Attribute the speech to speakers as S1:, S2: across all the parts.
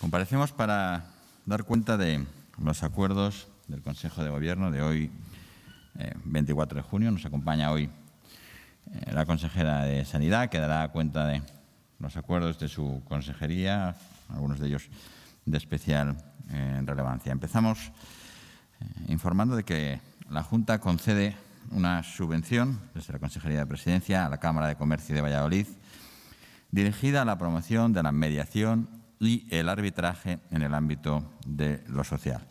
S1: Comparecemos para dar cuenta de los acuerdos del Consejo de Gobierno de hoy, 24 eh, de junio. Nos acompaña hoy eh, la consejera de Sanidad, que dará cuenta de los acuerdos de su consejería, algunos de ellos de especial eh, relevancia. Empezamos informando de que la Junta concede una subvención desde la Consejería de Presidencia a la Cámara de Comercio de Valladolid dirigida a la promoción de la mediación y el arbitraje en el ámbito de lo social.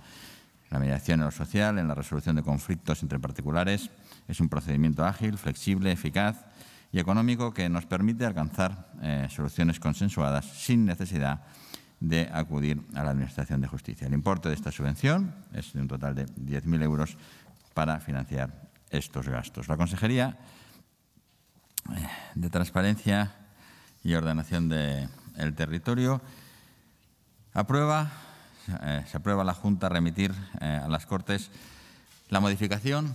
S1: La mediación en lo social, en la resolución de conflictos entre particulares, es un procedimiento ágil, flexible, eficaz y económico que nos permite alcanzar eh, soluciones consensuadas sin necesidad de acudir a la Administración de Justicia. El importe de esta subvención es de un total de 10.000 euros para financiar estos gastos. La Consejería eh, de Transparencia y Ordenación del Territorio aprueba, eh, se aprueba la Junta a remitir eh, a las Cortes la modificación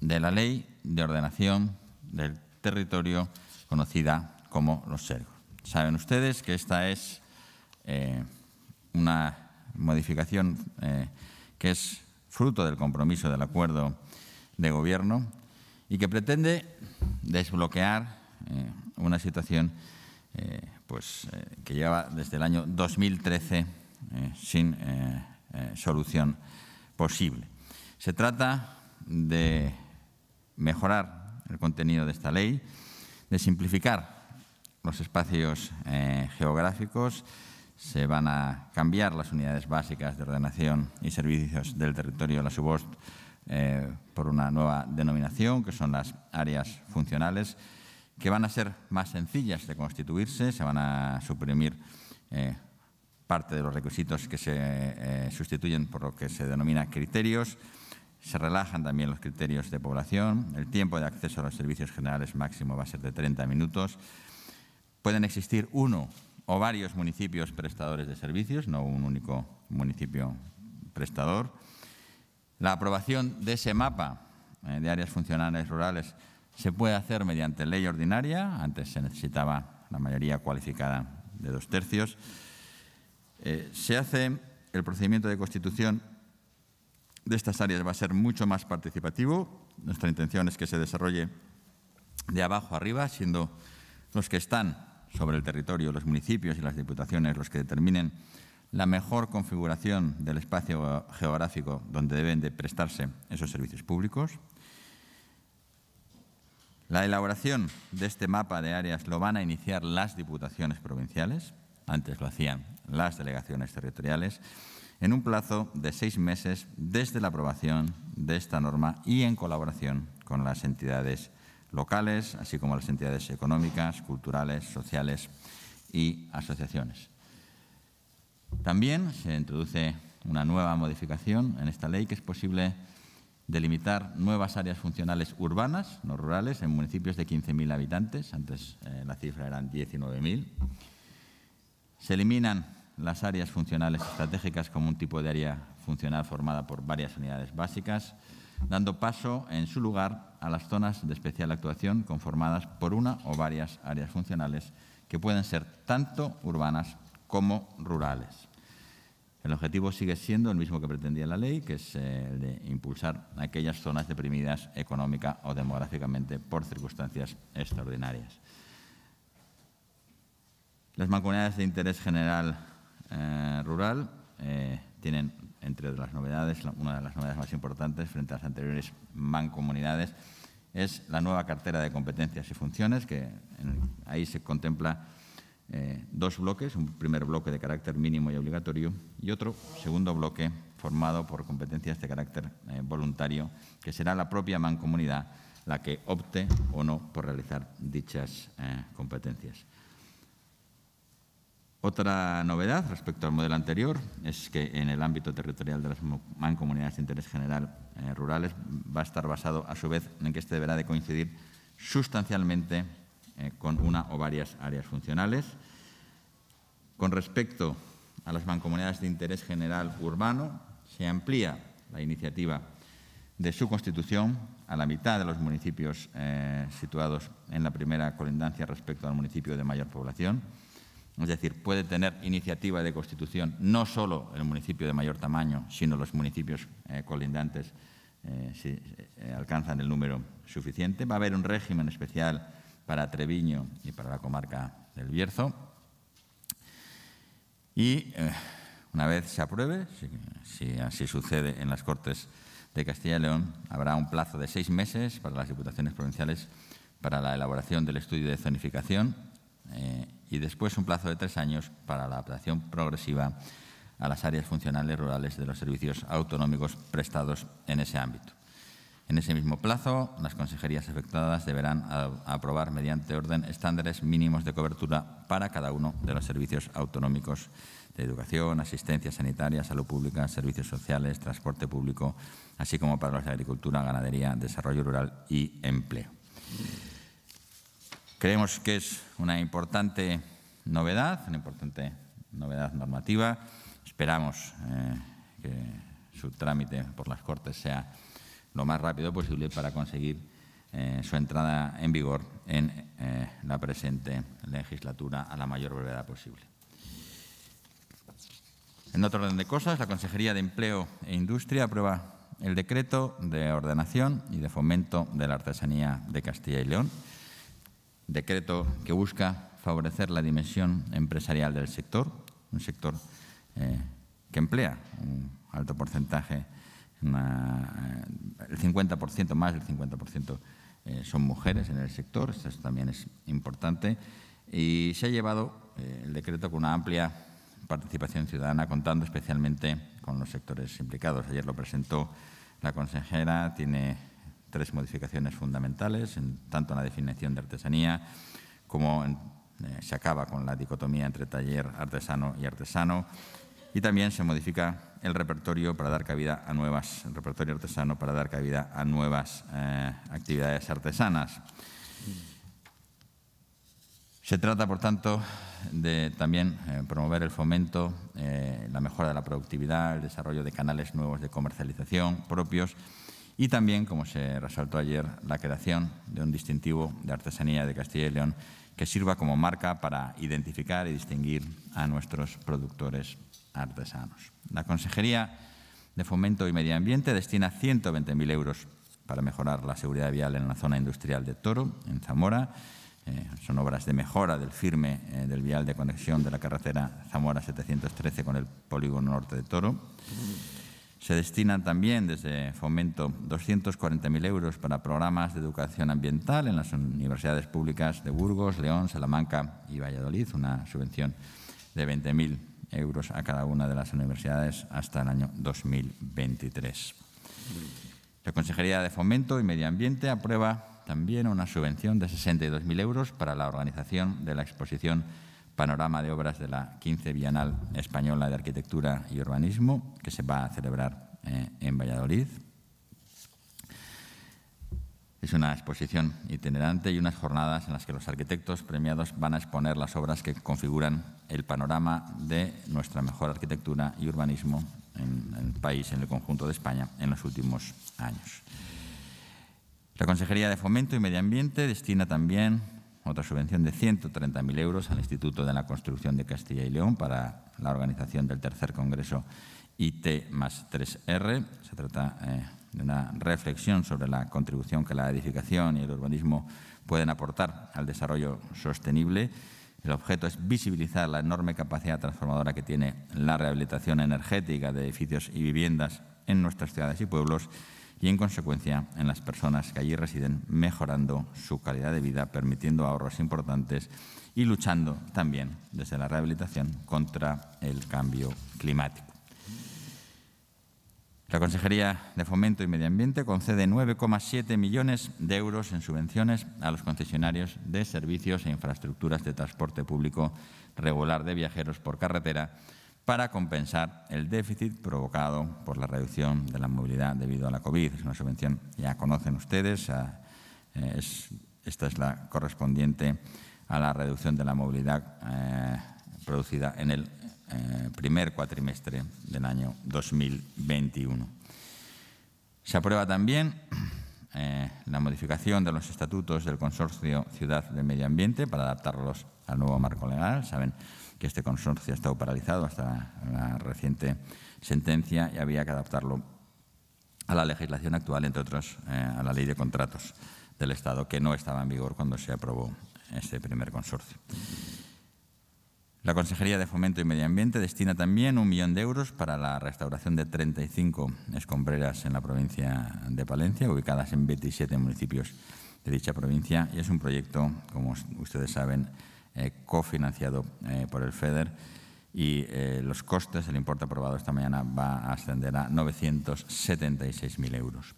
S1: de la Ley de Ordenación del Territorio conocida como los sergos. Saben ustedes que esta es una modificación que es fruto del compromiso del acuerdo de gobierno y que pretende desbloquear eh, una situación eh, pues, eh, que lleva desde el año 2013 sin solución posible. Se trata de mejorar el contenido de esta ley, de simplificar los espacios geográficos, se van a cambiar las unidades básicas de ordenación y servicios del territorio de la subost eh, por una nueva denominación, que son las áreas funcionales, que van a ser más sencillas de constituirse, se van a suprimir eh, parte de los requisitos que se eh, sustituyen por lo que se denomina criterios, se relajan también los criterios de población, el tiempo de acceso a los servicios generales máximo va a ser de 30 minutos, pueden existir uno o varios municipios prestadores de servicios, no un único municipio prestador, la aprobación de ese mapa eh, de áreas funcionales rurales se puede hacer mediante ley ordinaria, antes se necesitaba la mayoría cualificada de dos tercios. Eh, se hace el procedimiento de constitución de estas áreas, va a ser mucho más participativo. Nuestra intención es que se desarrolle de abajo arriba, siendo los que están sobre el territorio, los municipios y las diputaciones los que determinen la mejor configuración del espacio geográfico donde deben de prestarse esos servicios públicos. La elaboración de este mapa de áreas lo van a iniciar las diputaciones provinciales, antes lo hacían las delegaciones territoriales, en un plazo de seis meses desde la aprobación de esta norma y en colaboración con las entidades locales, así como las entidades económicas, culturales, sociales y asociaciones. También se introduce una nueva modificación en esta ley que es posible delimitar nuevas áreas funcionales urbanas, no rurales, en municipios de 15.000 habitantes. Antes eh, la cifra eran 19.000. Se eliminan las áreas funcionales estratégicas como un tipo de área funcional formada por varias unidades básicas, dando paso en su lugar a las zonas de especial actuación conformadas por una o varias áreas funcionales que pueden ser tanto urbanas como rurales. El objetivo sigue siendo el mismo que pretendía la ley, que es eh, el de impulsar aquellas zonas deprimidas económica o demográficamente por circunstancias extraordinarias. Las mancomunidades de interés general eh, rural eh, tienen, entre las novedades, una de las novedades más importantes frente a las anteriores mancomunidades, es la nueva cartera de competencias y funciones, que ahí se contempla eh, dos bloques, un primer bloque de carácter mínimo y obligatorio y otro segundo bloque formado por competencias de carácter eh, voluntario, que será la propia mancomunidad la que opte o no por realizar dichas eh, competencias. Otra novedad respecto al modelo anterior es que en el ámbito territorial de las mancomunidades de interés general rurales va a estar basado a su vez en que este deberá de coincidir sustancialmente eh, con una o varias áreas funcionales. Con respecto a las mancomunidades de interés general urbano, se amplía la iniciativa de su constitución a la mitad de los municipios eh, situados en la primera colindancia respecto al municipio de mayor población. Es decir, puede tener iniciativa de constitución no solo el municipio de mayor tamaño, sino los municipios eh, colindantes si alcanzan el número suficiente. Va a haber un régimen especial para Treviño y para la comarca del Bierzo. Y eh, una vez se apruebe, si, así sucede en las Cortes de Castilla y León, habrá un plazo de seis meses para las diputaciones provinciales para la elaboración del estudio de zonificación eh, y después un plazo de tres años para la adaptación progresiva a las áreas funcionales rurales de los servicios autonómicos prestados en ese ámbito. En ese mismo plazo, las consejerías afectadas deberán aprobar mediante orden estándares mínimos de cobertura para cada uno de los servicios autonómicos de educación, asistencia sanitaria, salud pública, servicios sociales, transporte público, así como para los de agricultura, ganadería, desarrollo rural y empleo. Creemos que es una importante novedad, una importante novedad normativa. Esperamos eh, que su trámite por las Cortes sea lo más rápido posible para conseguir eh, su entrada en vigor en eh, la presente legislatura a la mayor brevedad posible. En otro orden de cosas, la Consejería de Empleo e Industria aprueba el decreto de ordenación y de fomento de la artesanía de Castilla y León, decreto que busca favorecer la dimensión empresarial del sector, un sector eh, que emplea un alto porcentaje eh, el 50%, más del 50% eh, son mujeres en el sector, esto también es importante, y se ha llevado eh, el decreto con una amplia participación ciudadana, contando especialmente con los sectores implicados. Ayer lo presentó la consejera, tiene tres modificaciones fundamentales, en, tanto en la definición de artesanía como se acaba con la dicotomía entre taller artesano y artesano. Y también se modifica el repertorio para dar cabida a nuevas, repertorio artesano para dar cabida a nuevas eh, actividades artesanas. Se trata, por tanto, de también eh, promover el fomento, eh, la mejora de la productividad, el desarrollo de canales nuevos de comercialización propios y también, como se resaltó ayer, la creación de un distintivo de artesanía de Castilla y León que sirva como marca para identificar y distinguir a nuestros productores artesanos. La Consejería de Fomento y Medio Ambiente destina 120.000 euros para mejorar la seguridad vial en la zona industrial de Toro, en Zamora. Eh, son obras de mejora del firme eh, del vial de conexión de la carretera Zamora 713 con el polígono norte de Toro. Se destinan también desde Fomento 240.000 euros para programas de educación ambiental en las universidades públicas de Burgos, León, Salamanca y Valladolid, una subvención de 20.000 euros a cada una de las universidades hasta el año 2023. La Consejería de Fomento y Medio Ambiente aprueba también una subvención de 62.000 euros para la organización de la exposición Panorama de Obras de la 15 Bienal Española de Arquitectura y Urbanismo, que se va a celebrar eh, en Valladolid. Es una exposición itinerante y unas jornadas en las que los arquitectos premiados van a exponer las obras que configuran el panorama de nuestra mejor arquitectura y urbanismo en, el país, en el conjunto de España, en los últimos años. La Consejería de Fomento y Medio Ambiente destina también otra subvención de 130.000 euros al Instituto de la Construcción de Castilla y León para la organización del tercer Congreso IT más 3R. Se trata eh, de una reflexión sobre la contribución que la edificación y el urbanismo pueden aportar al desarrollo sostenible. El objeto es visibilizar la enorme capacidad transformadora que tiene la rehabilitación energética de edificios y viviendas en nuestras ciudades y pueblos y, en consecuencia, en las personas que allí residen, mejorando su calidad de vida, permitiendo ahorros importantes y luchando también desde la rehabilitación contra el cambio climático. La Consejería de Fomento y Medio Ambiente concede 9,7 millones de euros en subvenciones a los concesionarios de servicios e infraestructuras de transporte público regular de viajeros por carretera para compensar el déficit provocado por la reducción de la movilidad debido a la COVID. Es una subvención, ya conocen ustedes, eh, esta es la correspondiente a la reducción de la movilidad eh, producida en el eh, primer cuatrimestre del año 2021. Se aprueba también eh, la modificación de los estatutos del Consorcio Ciudad de Medio Ambiente para adaptarlos al nuevo marco legal. Saben que este consorcio ha estado paralizado hasta la reciente sentencia y había que adaptarlo a la legislación actual, entre otros eh, a la ley de contratos del Estado, que no estaba en vigor cuando se aprobó este primer consorcio. La Consejería de Fomento y Medio Ambiente destina también un millón de euros para la restauración de 35 escombreras en la provincia de Palencia, ubicadas en 27 municipios de dicha provincia. Y es un proyecto, como ustedes saben, eh, cofinanciado eh, por el FEDER y eh, los costes, el importe aprobado esta mañana va a ascender a 976.000 euros.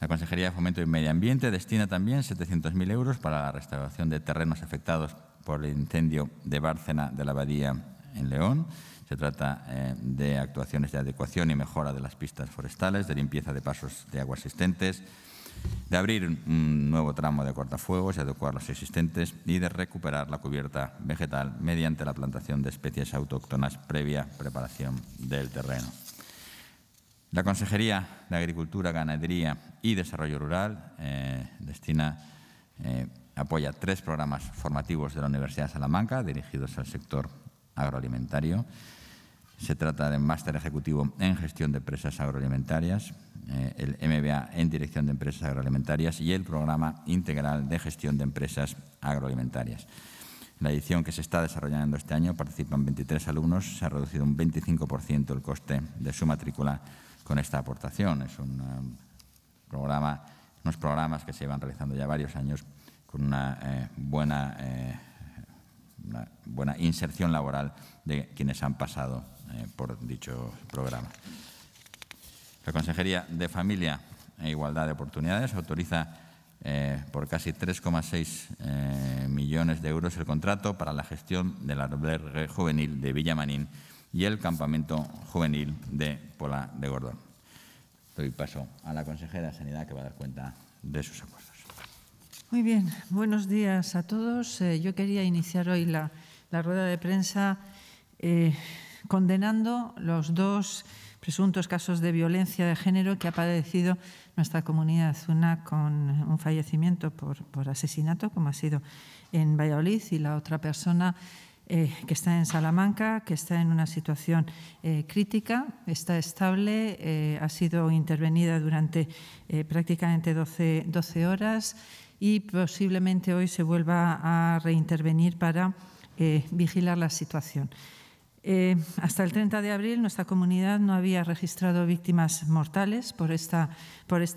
S1: La Consejería de Fomento y Medio Ambiente destina también 700.000 euros para la restauración de terrenos afectados por el incendio de Bárcena de la Abadía en León. Se trata eh, de actuaciones de adecuación y mejora de las pistas forestales, de limpieza de pasos de agua existentes, de abrir un nuevo tramo de cortafuegos y adecuar los existentes y de recuperar la cubierta vegetal mediante la plantación de especies autóctonas previa preparación del terreno. La Consejería de Agricultura, Ganadería y Desarrollo Rural eh, destina eh, apoya tres programas formativos de la Universidad de Salamanca dirigidos al sector agroalimentario. Se trata del máster ejecutivo en gestión de empresas agroalimentarias, eh, el MBA en dirección de empresas agroalimentarias y el programa integral de gestión de empresas agroalimentarias. la edición que se está desarrollando este año participan 23 alumnos. Se ha reducido un 25% el coste de su matrícula con esta aportación. Es un eh, programa, unos programas que se iban realizando ya varios años con una, eh, buena, eh, buena inserción laboral de quienes han pasado eh, por dicho programa. La Consejería de Familia e Igualdad de Oportunidades autoriza por casi 3,6 millones de euros el contrato para la gestión del albergue juvenil de Villamanín y el campamento juvenil de Pola de Gordón. Doy paso a la consejera de Sanidad que va a dar cuenta de sus acuerdos.
S2: Muy bien, buenos días a todos. Eh, yo quería iniciar hoy la, rueda de prensa eh, condenando los dos presuntos casos de violencia de género que ha padecido nuestra comunidad, una con un fallecimiento por, asesinato, como ha sido en Valladolid, y la otra persona eh, que está en Salamanca, que está en una situación crítica, está estable, ha sido intervenida durante prácticamente 12, 12 horas y posiblemente hoy se vuelva a reintervenir para eh, vigilar la situación. Eh, hasta el 30 de abril nuestra comunidad no había registrado víctimas mortales por esta,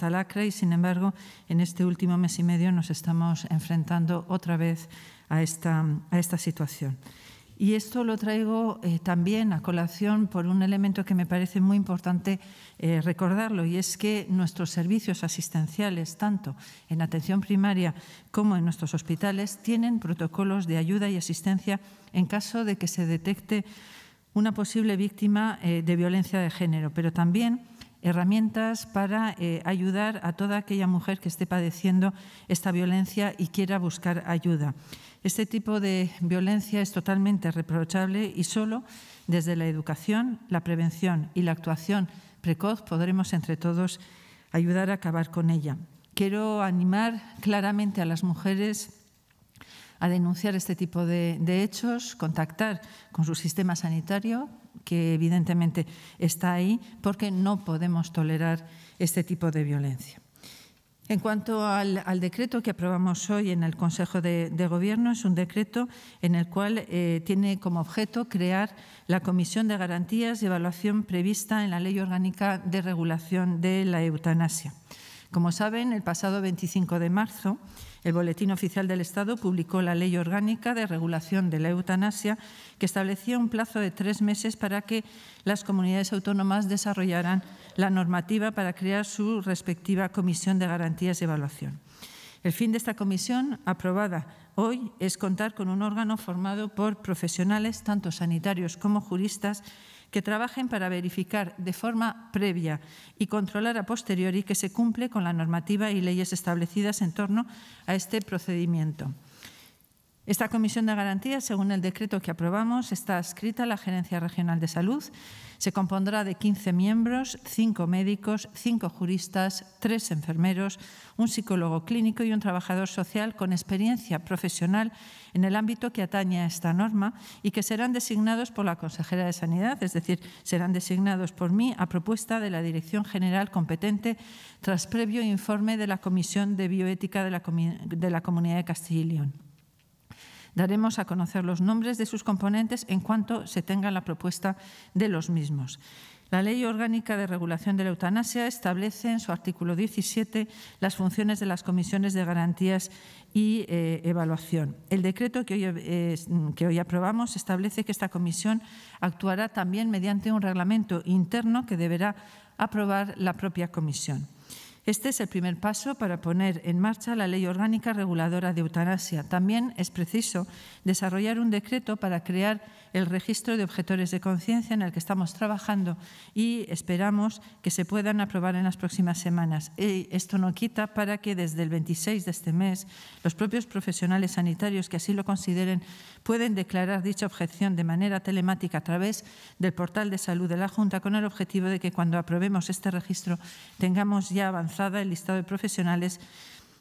S2: lacra y, sin embargo, en este último mes y medio nos estamos enfrentando otra vez a esta situación. Y esto lo traigo eh, también a colación por un elemento que me parece muy importante eh, recordarlo, y es que nuestros servicios asistenciales, tanto en atención primaria como en nuestros hospitales, tienen protocolos de ayuda y asistencia en caso de que se detecte una posible víctima eh, de violencia de género, pero también herramientas para eh, ayudar a toda aquella mujer que esté padeciendo esta violencia y quiera buscar ayuda. Este tipo de violencia es totalmente reprochable y solo desde la educación, la prevención y la actuación precoz podremos entre todos ayudar a acabar con ella. Quiero animar claramente a las mujeres a denunciar este tipo de, hechos, contactar con su sistema sanitario, que evidentemente está ahí, porque no podemos tolerar este tipo de violencia. En cuanto al, decreto que aprobamos hoy en el Consejo de, Gobierno, es un decreto en el cual eh, tiene como objeto crear la Comisión de Garantías y Evaluación prevista en la Ley Orgánica de Regulación de la Eutanasia. Como saben, el pasado 25 de marzo el Boletín Oficial del Estado publicó la Ley Orgánica de Regulación de la Eutanasia, que establecía un plazo de tres meses para que las comunidades autónomas desarrollaran la normativa para crear su respectiva Comisión de Garantías y Evaluación. El fin de esta comisión, aprobada hoy, es contar con un órgano formado por profesionales, tanto sanitarios como juristas, que trabajen para verificar de forma previa y controlar a posteriori que se cumple con la normativa y leyes establecidas en torno a este procedimiento. Esta comisión de garantías, según el decreto que aprobamos, está adscrita a la Gerencia Regional de Salud se compondrá de 15 miembros, 5 médicos, 5 juristas, 3 enfermeros, un psicólogo clínico y un trabajador social con experiencia profesional en el ámbito que atañe a esta norma y que serán designados por la consejera de Sanidad, es decir, serán designados por mí a propuesta de la Dirección General competente tras previo informe de la Comisión de Bioética de la, de la Comunidad de Castilla y León. Daremos a conocer los nombres de sus componentes en cuanto se tenga la propuesta de los mismos. La Ley Orgánica de Regulación de la Eutanasia establece en su artículo 17 las funciones de las comisiones de garantías y eh, evaluación. El decreto que hoy, que hoy aprobamos establece que esta comisión actuará también mediante un reglamento interno que deberá aprobar la propia comisión. Este es el primer paso para poner en marcha la ley orgánica reguladora de eutanasia. También es preciso desarrollar un decreto para crear el registro de objetores de conciencia en el que estamos trabajando y esperamos que se puedan aprobar en las próximas semanas. esto no quita para que desde el 26 de este mes los propios profesionales sanitarios que así lo consideren pueden declarar dicha objeción de manera telemática a través del portal de salud de la Junta con el objetivo de que cuando aprobemos este registro tengamos ya avanzado el listado de profesionales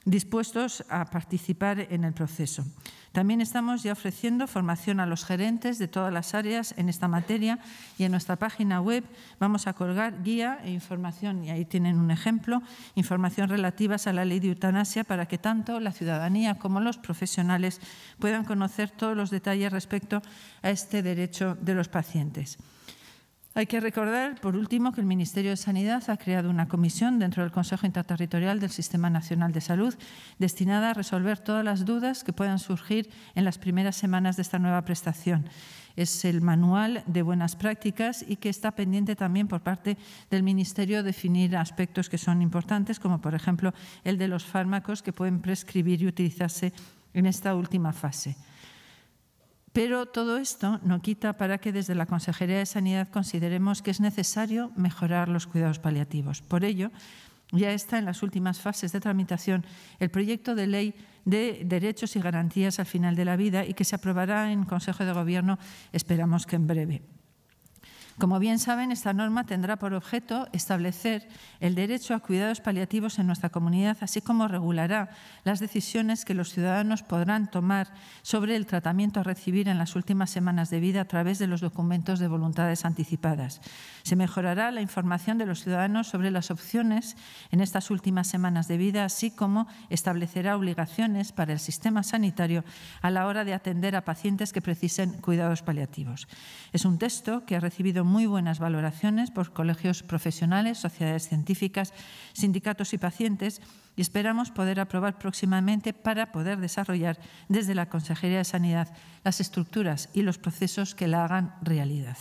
S2: dispuestos a participar en el proceso. También estamos ya ofreciendo formación a los gerentes de todas las áreas en esta materia y en nuestra página web vamos a colgar guía e información, y ahí tienen un ejemplo, información relativa a la ley de eutanasia para que tanto la ciudadanía como los profesionales puedan conocer todos los detalles respecto a este derecho de los pacientes. Hay que recordar, por último, que el Ministerio de Sanidad ha creado una comisión dentro del Consejo Interterritorial del Sistema Nacional de Salud destinada a resolver todas las dudas que puedan surgir en las primeras semanas de esta nueva prestación. Es el manual de buenas prácticas y que está pendiente también por parte del Ministerio definir aspectos que son importantes, como por ejemplo el de los fármacos que pueden prescribir y utilizarse en esta última fase. Pero todo esto no quita para que desde la Consejería de Sanidad consideremos que es necesario mejorar los cuidados paliativos. Por ello, ya está en las últimas fases de tramitación el proyecto de ley de derechos y garantías al final de la vida y que se aprobará en Consejo de Gobierno, esperamos que en breve. Como bien saben, esta norma tendrá por objeto establecer el derecho a cuidados paliativos en nuestra comunidad, así como regulará las decisiones que los ciudadanos podrán tomar sobre el tratamiento a recibir en las últimas semanas de vida a través de los documentos de voluntades anticipadas. Se mejorará la información de los ciudadanos sobre las opciones en estas últimas semanas de vida, así como establecerá obligaciones para el sistema sanitario a la hora de atender a pacientes que precisen cuidados paliativos. Es un texto que ha recibido muy buenas valoraciones por colegios profesionales, sociedades científicas, sindicatos y pacientes y esperamos poder aprobar próximamente para poder desarrollar desde la Consejería de Sanidad las estructuras y los procesos que la hagan realidad.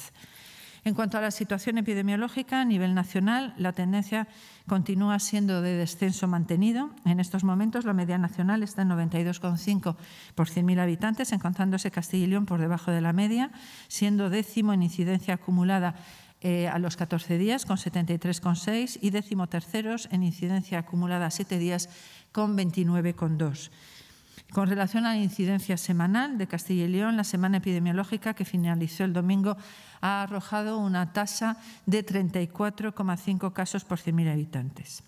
S2: En cuanto a la situación epidemiológica, a nivel nacional, la tendencia continúa siendo de descenso mantenido. En estos momentos, la media nacional está en 92,5 por 100.000 habitantes, encontrándose Castilla y León por debajo de la media, siendo décimo en incidencia acumulada eh, a los 14 días con 73,6 y décimo terceros en incidencia acumulada a 7 días con 29,2. Con relación a la incidencia semanal de Castilla y León, la semana epidemiológica que finalizó el domingo ha arrojado una tasa de 34,5 casos por 100.000 habitantes.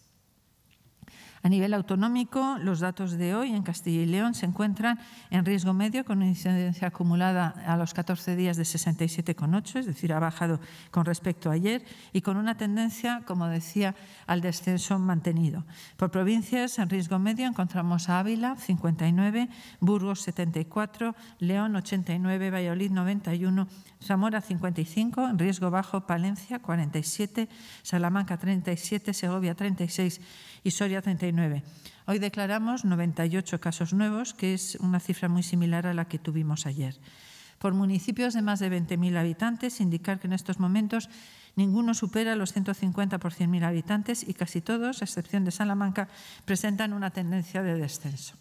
S2: A nivel autonómico, los datos de hoy en Castilla y León se encuentran en riesgo medio con una incidencia acumulada a los 14 días de 67,8, es decir, ha bajado con respecto a ayer y con una tendencia, como decía, al descenso mantenido. Por provincias, en riesgo medio encontramos a Ávila 59, Burgos 74, León 89, Valladolid 91, Zamora 55, en riesgo bajo Palencia 47, Salamanca 37, Segovia 36 y Soria 39. Hoy declaramos 98 casos nuevos, que es una cifra muy similar a la que tuvimos ayer. Por municipios de más de 20.000 habitantes, indicar que en estos momentos ninguno supera los 150 por 100.000 habitantes y casi todos, a excepción de Salamanca, presentan una tendencia de descenso.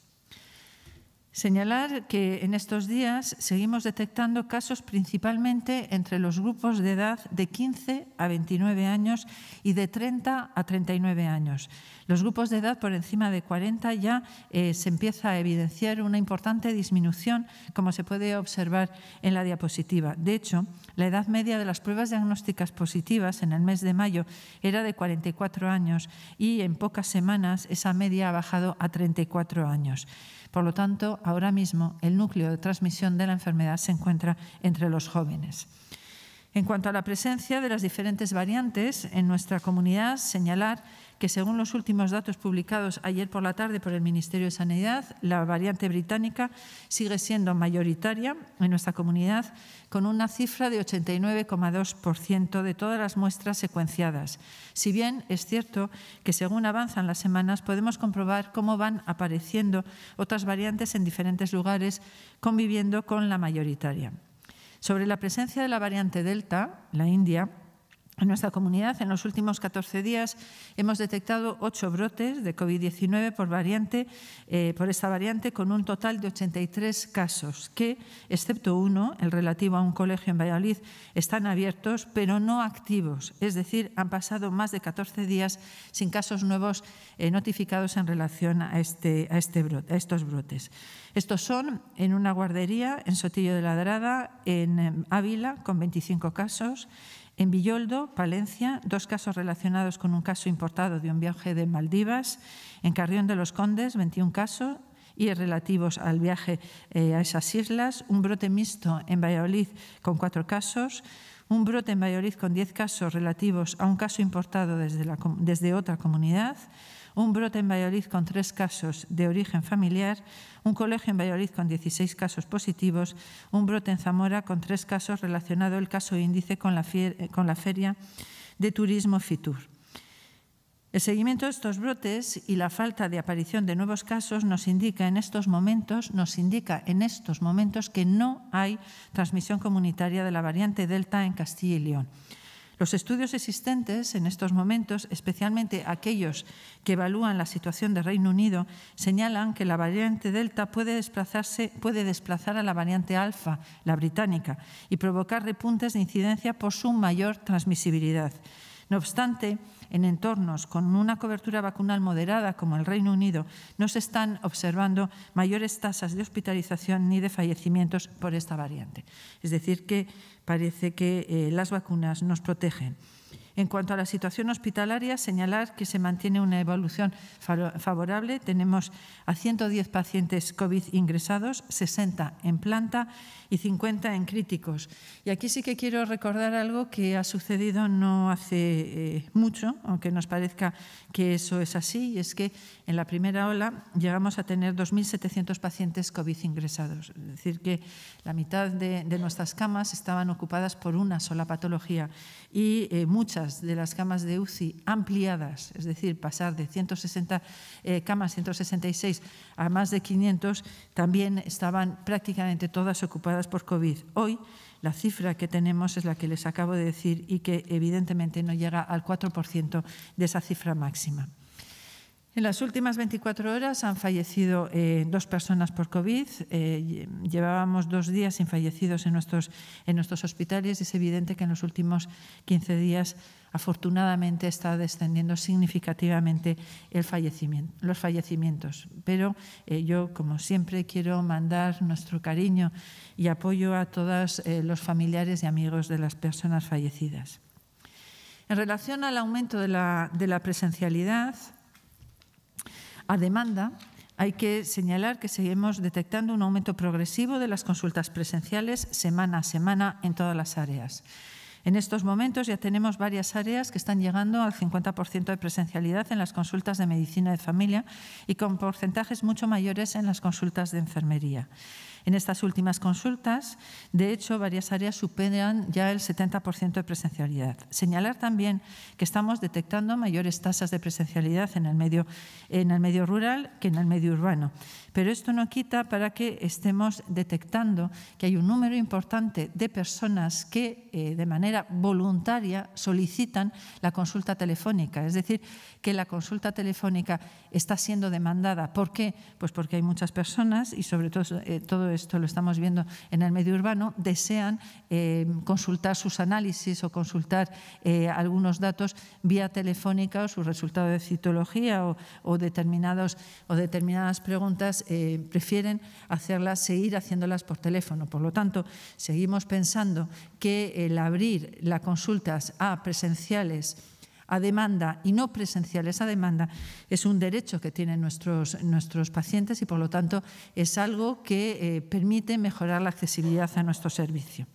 S2: Señalar que en estos días seguimos detectando casos principalmente entre los grupos de edad de 15 a 29 años y de 30 a 39 años. Los grupos de edad por encima de 40 ya eh, se empieza a evidenciar una importante disminución, como se puede observar en la diapositiva. De hecho, la edad media de las pruebas diagnósticas positivas en el mes de mayo era de 44 años y en pocas semanas esa media ha bajado a 34 años. Por lo tanto, ahora mismo el núcleo de transmisión de la enfermedad se encuentra entre los jóvenes. En cuanto a la presencia de las diferentes variantes en nuestra comunidad, señalar que según los últimos datos publicados ayer por la tarde por el Ministerio de Sanidad, la variante británica sigue siendo mayoritaria en nuestra comunidad con una cifra de 89,2% de todas las muestras secuenciadas. Si bien es cierto que según avanzan las semanas podemos comprobar cómo van apareciendo otras variantes en diferentes lugares conviviendo con la mayoritaria. Sobre la presencia de la variante Delta, la India, en nuestra comunidad, en los últimos 14 días, hemos detectado 8 brotes de COVID-19 por, eh, por esta variante, con un total de 83 casos, que, excepto uno, el relativo a un colegio en Valladolid, están abiertos, pero no activos. Es decir, han pasado más de 14 días sin casos nuevos eh, notificados en relación a, este, a, este a estos brotes. Estos son en una guardería en Sotillo de la Drada, en eh, Ávila, con 25 casos, en Villoldo, Palencia, dos casos relacionados con un caso importado de un viaje de Maldivas. En Carrión de los Condes, 21 casos y relativos al viaje eh, a esas islas. Un brote mixto en Valladolid con cuatro casos. Un brote en Valladolid con 10 casos relativos a un caso importado desde, desde otra comunidad un brote en Valladolid con tres casos de origen familiar, un colegio en Valladolid con 16 casos positivos, un brote en Zamora con tres casos relacionado el caso índice con la, con la feria de turismo FITUR. El seguimiento de estos brotes y la falta de aparición de nuevos casos nos indica en estos momentos, nos indica en estos momentos que no hay transmisión comunitaria de la variante Delta en Castilla y León. Los estudios existentes en estos momentos, especialmente aquellos que evalúan la situación del Reino Unido, señalan que la variante Delta puede, desplazarse, puede desplazar a la variante Alfa, la británica, y provocar repuntes de incidencia por su mayor transmisibilidad. No obstante, en entornos con una cobertura vacunal moderada como el Reino Unido, no se están observando mayores tasas de hospitalización ni de fallecimientos por esta variante. Es decir, que parece que eh, las vacunas nos protegen. En cuanto a la situación hospitalaria, señalar que se mantiene una evolución favorable. Tenemos a 110 pacientes COVID ingresados, 60 en planta y 50 en críticos. Y aquí sí que quiero recordar algo que ha sucedido no hace eh, mucho, aunque nos parezca que eso es así, y es que en la primera ola llegamos a tener 2.700 pacientes COVID ingresados, es decir, que la mitad de, nuestras camas estaban ocupadas por una sola patología y eh, muchas de las camas de UCI ampliadas, es decir, pasar de 160 eh, camas, 166 a más de 500, también estaban prácticamente todas ocupadas por COVID. Hoy, la cifra que tenemos es la que les acabo de decir y que evidentemente no llega al 4% de esa cifra máxima. En las últimas 24 horas han fallecido eh, dos personas por COVID. Eh, llevábamos dos días sin fallecidos en nuestros, en nuestros hospitales. Es evidente que en los últimos 15 días, afortunadamente, está descendiendo significativamente el fallecimiento, los fallecimientos. Pero eh, yo, como siempre, quiero mandar nuestro cariño y apoyo a todos los familiares y amigos de las personas fallecidas. En relación al aumento de la presencialidad, a demanda, hay que señalar que seguimos detectando un aumento progresivo de las consultas presenciales semana a semana en todas las áreas. En estos momentos ya tenemos varias áreas que están llegando al 50% de presencialidad en las consultas de medicina de familia y con porcentajes mucho mayores en las consultas de enfermería en estas últimas consultas. De hecho, varias áreas superan ya el 70% de presencialidad. Señalar también que estamos detectando mayores tasas de presencialidad en el medio, en el medio rural que en el medio urbano. Pero esto no quita para que estemos detectando que hay un número importante de personas que eh, de manera voluntaria solicitan la consulta telefónica. Es decir, que la consulta telefónica está siendo demandada. ¿Por qué? Pues porque hay muchas personas y sobre todo, eh, todo esto lo estamos viendo en el medio urbano, desean eh, consultar sus análisis o consultar eh, algunos datos vía telefónica o su resultado de citología o, determinados, o determinadas preguntas, eh, prefieren hacerlas, seguir haciéndolas por teléfono. Por lo tanto, seguimos pensando que el abrir las consultas a presenciales, a demanda y no presencial, esa demanda es un derecho que tienen nuestros, nuestros pacientes y, por lo tanto, es algo que eh, permite mejorar la accesibilidad a nuestro servicio.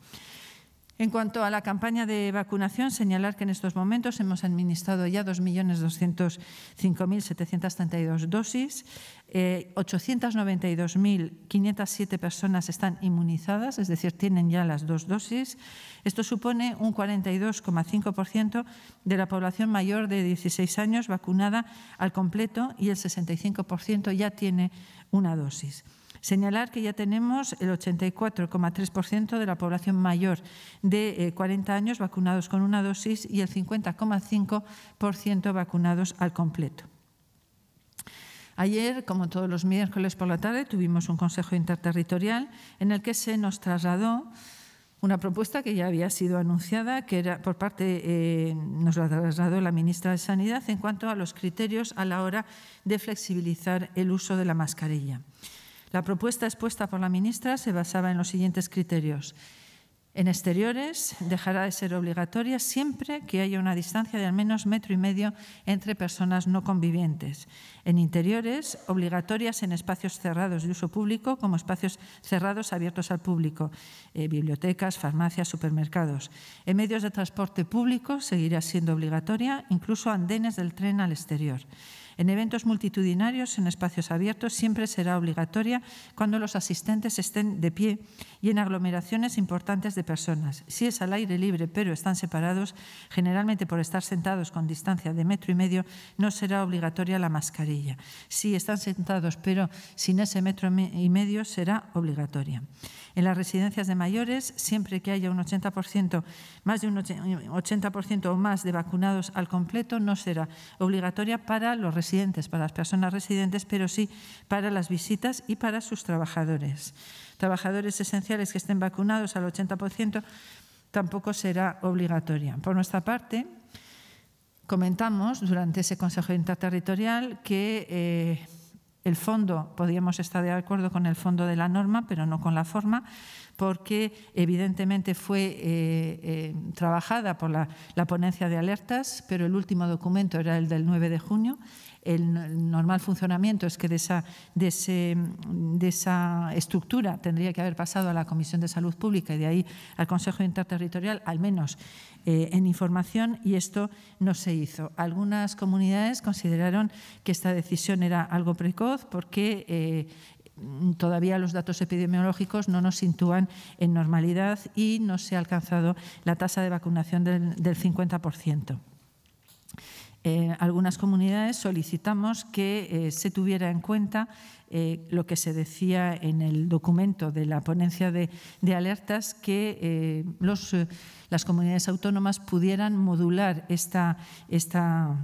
S2: En cuanto a la campaña de vacunación, señalar que en estos momentos hemos administrado ya 2.205.732 dosis 892.507 eh, personas están inmunizadas, es decir, tienen ya las dos dosis. Esto supone un 42,5% de la población mayor de 16 años vacunada al completo y el 65% ya tiene una dosis. Señalar que ya tenemos el 84,3% de la población mayor de 40 eh, años vacunados con una dosis y el 50,5% vacunados al completo. Ayer, como todos los miércoles por la tarde, tuvimos un consejo interterritorial en el que se nos trasladó una propuesta que ya había sido anunciada, que era por parte, eh, nos la trasladó la ministra de Sanidad en cuanto a los criterios a la hora de flexibilizar el uso de la mascarilla. La propuesta expuesta por la ministra se basaba en los siguientes criterios en exteriores dejará de ser obligatoria siempre que haya una distancia de al menos metro y medio entre personas no convivientes. En interiores, obligatorias en espacios cerrados de uso público como espacios cerrados abiertos al público, eh, bibliotecas, farmacias, supermercados. En medios de transporte público seguirá siendo obligatoria, incluso andenes del tren al exterior. En eventos multitudinarios, en espacios abiertos, siempre será obligatoria cuando los asistentes estén de pie y en aglomeraciones importantes de personas. Si es al aire libre pero están separados, generalmente por estar sentados con distancia de metro y medio, no será obligatoria la mascarilla. Si están sentados pero sin ese metro y medio, será obligatoria en las residencias de mayores, siempre que haya un 80%, más de un 80% o más de vacunados al completo, no será obligatoria para los residentes, para las personas residentes, pero sí para las visitas y para sus trabajadores. Trabajadores esenciales que estén vacunados al 80% tampoco será obligatoria. Por nuestra parte, comentamos durante ese Consejo Interterritorial que eh, el fondo, podríamos estar de acuerdo con el fondo de la norma, pero no con la forma, porque evidentemente fue eh, eh, trabajada por la, ponencia de alertas, pero el último documento era el del 9 de junio el normal funcionamiento es que de esa, de esa, estructura tendría que haber pasado a la Comisión de Salud Pública y de ahí al Consejo Interterritorial, al menos eh, en información y esto no se hizo. Algunas comunidades consideraron que esta decisión era algo precoz porque eh, todavía los datos epidemiológicos no nos sintúan en normalidad y no se ha alcanzado la tasa de vacunación del, 50%. Eh, algunas comunidades solicitamos que se tuviera en cuenta lo que se decía en el documento de la ponencia de alertas, que los las comunidades autónomas pudieran modular esta, esta,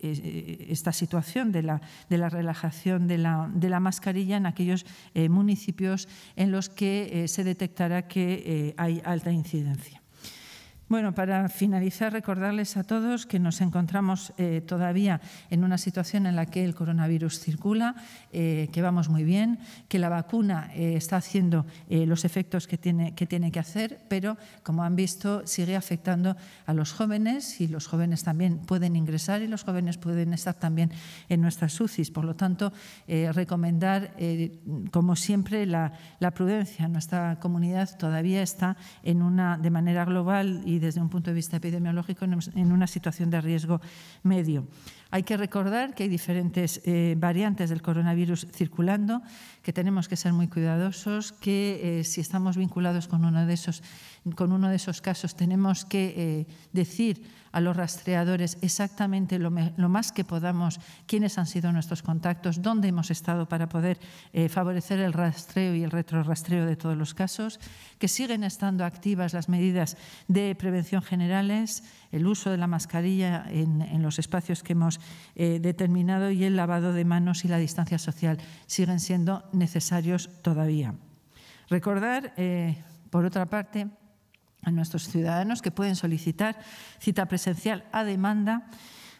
S2: eh, eh, esta situación de la, de la relajación de la, de la, mascarilla en aquellos eh, municipios en los que se detectará que hay alta incidencia. Bueno, para finalizar, recordarles a todos que nos encontramos eh, todavía en una situación en la que el coronavirus circula, eh, que vamos muy bien, que la vacuna eh, está haciendo los efectos que tiene, que tiene que hacer, pero como han visto, sigue afectando a los jóvenes y los jóvenes también pueden ingresar y los jóvenes pueden estar también en nuestras UCIs. Por lo tanto, recomendar, como siempre, la, la prudencia. Nuestra comunidad todavía está en una, de manera global y desde un punto de vista epidemiológico en una situación de riesgo medio. Hay que recordar que hay diferentes eh, variantes del coronavirus circulando, que tenemos que ser muy cuidadosos, que eh, si estamos vinculados con uno de esos, con uno de esos casos tenemos que eh, decir a los rastreadores exactamente lo, más que podamos quiénes han sido nuestros contactos, dónde hemos estado para poder eh, favorecer el rastreo y el retrorastreo de todos los casos, que siguen estando activas las medidas de prevención generales, el uso de la mascarilla en, los espacios que hemos eh, determinado y el lavado de manos y la distancia social siguen siendo necesarios todavía. Recordar, eh, por otra parte, a nuestros ciudadanos que pueden solicitar cita presencial a demanda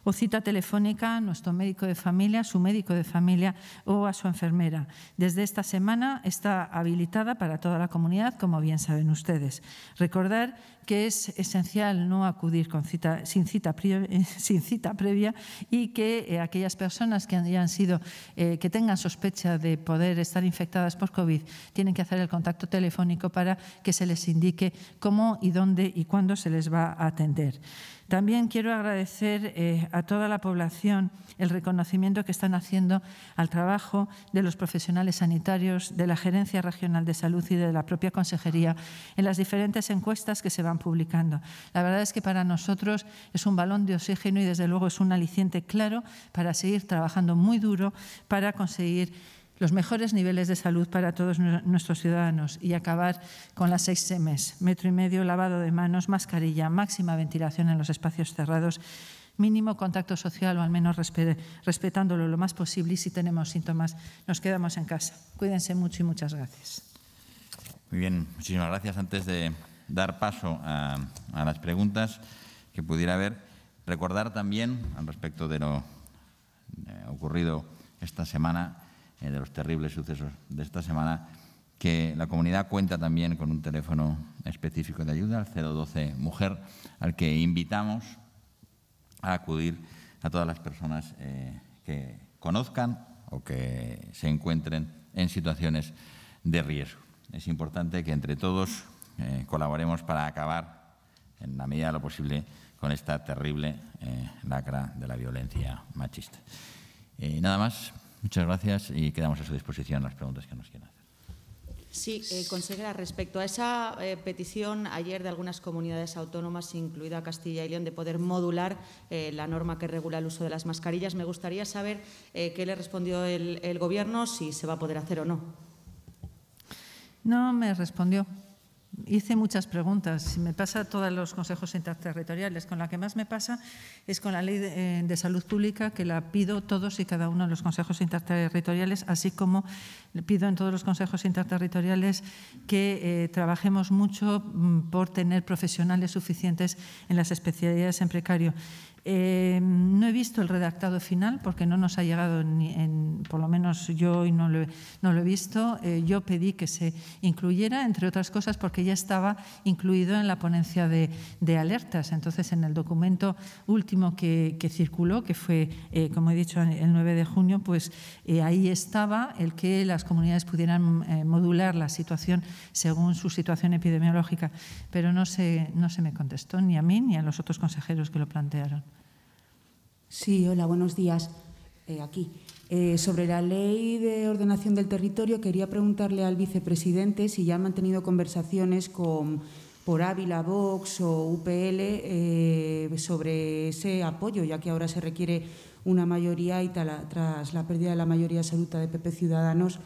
S2: o cita telefónica a nuestro médico de familia, su médico de familia o a su enfermera. Desde esta semana está habilitada para toda la comunidad, como bien saben ustedes. Recordar que es esencial no acudir con cita, sin, cita previa, eh, sin, cita previa, y que eh, aquellas personas que hayan sido, eh, que tengan sospecha de poder estar infectadas por COVID, tienen que hacer el contacto telefónico para que se les indique cómo y dónde y cuándo se les va a atender. También quiero agradecer a toda la población el reconocimiento que están haciendo al trabajo de los profesionales sanitarios, de la Gerencia Regional de Salud y de la propia Consejería en las diferentes encuestas que se van publicando. La verdad es que para nosotros es un balón de oxígeno y desde luego es un aliciente claro para seguir trabajando muy duro para conseguir los mejores niveles de salud para todos nuestros ciudadanos y acabar con las seis semes: metro y medio, lavado de manos, mascarilla, máxima ventilación en los espacios cerrados, mínimo contacto social o al menos respetándolo lo más posible y si tenemos síntomas nos quedamos en casa. Cuídense mucho y muchas gracias.
S1: Muy bien, muchísimas gracias. Antes de dar paso a, las preguntas que pudiera haber. Recordar también, al respecto de lo eh, ocurrido esta semana, eh, de los terribles sucesos de esta semana, que la comunidad cuenta también con un teléfono específico de ayuda, el 012 Mujer, al que invitamos a acudir a todas las personas eh, que conozcan o que se encuentren en situaciones de riesgo. Es importante que entre todos eh, colaboremos para acabar, en la medida de lo posible, con esta terrible eh, lacra de la violencia machista. Y eh, nada más, muchas gracias y quedamos a su disposición las preguntas que nos quieran hacer.
S3: Sí, consejera, respecto a esa petición ayer de algunas comunidades autónomas, incluida Castilla y León, de poder modular la norma que regula el uso de las mascarillas, me gustaría saber qué le respondió el Gobierno, si se va a poder hacer o no.
S2: No me respondió hice muchas preguntas. Me pasa a todos los consejos interterritoriales. Con la que más me pasa es con la ley eh, de, salud pública, que la pido todos y cada uno de los consejos interterritoriales, así como pido en todos los consejos interterritoriales que eh, trabajemos mucho mm, por tener profesionales suficientes en las especialidades en precario. Eh, no he visto el redactado final porque no nos ha llegado, en, por lo menos yo hoy no lo, no lo he visto. Eh, yo pedí que se incluyera, entre otras cosas, porque ya estaba incluido en la ponencia de, alertas. Entonces, en el documento último que, circuló, que fue, eh, como he dicho, el 9 de junio, pues ahí estaba el que las comunidades pudieran modular la situación según su situación epidemiológica. Pero no se, no se me contestó ni a mí ni a los otros consejeros que lo plantearon.
S3: Sí, hola, buenos días. Eh, aquí. Eh, sobre la ley de ordenación del territorio, quería preguntarle al vicepresidente si ya han mantenido conversaciones con por Ávila, Vox o UPL eh, sobre ese apoyo, ya que ahora se requiere una mayoría y tras la pérdida de la mayoría absoluta de PP Ciudadanos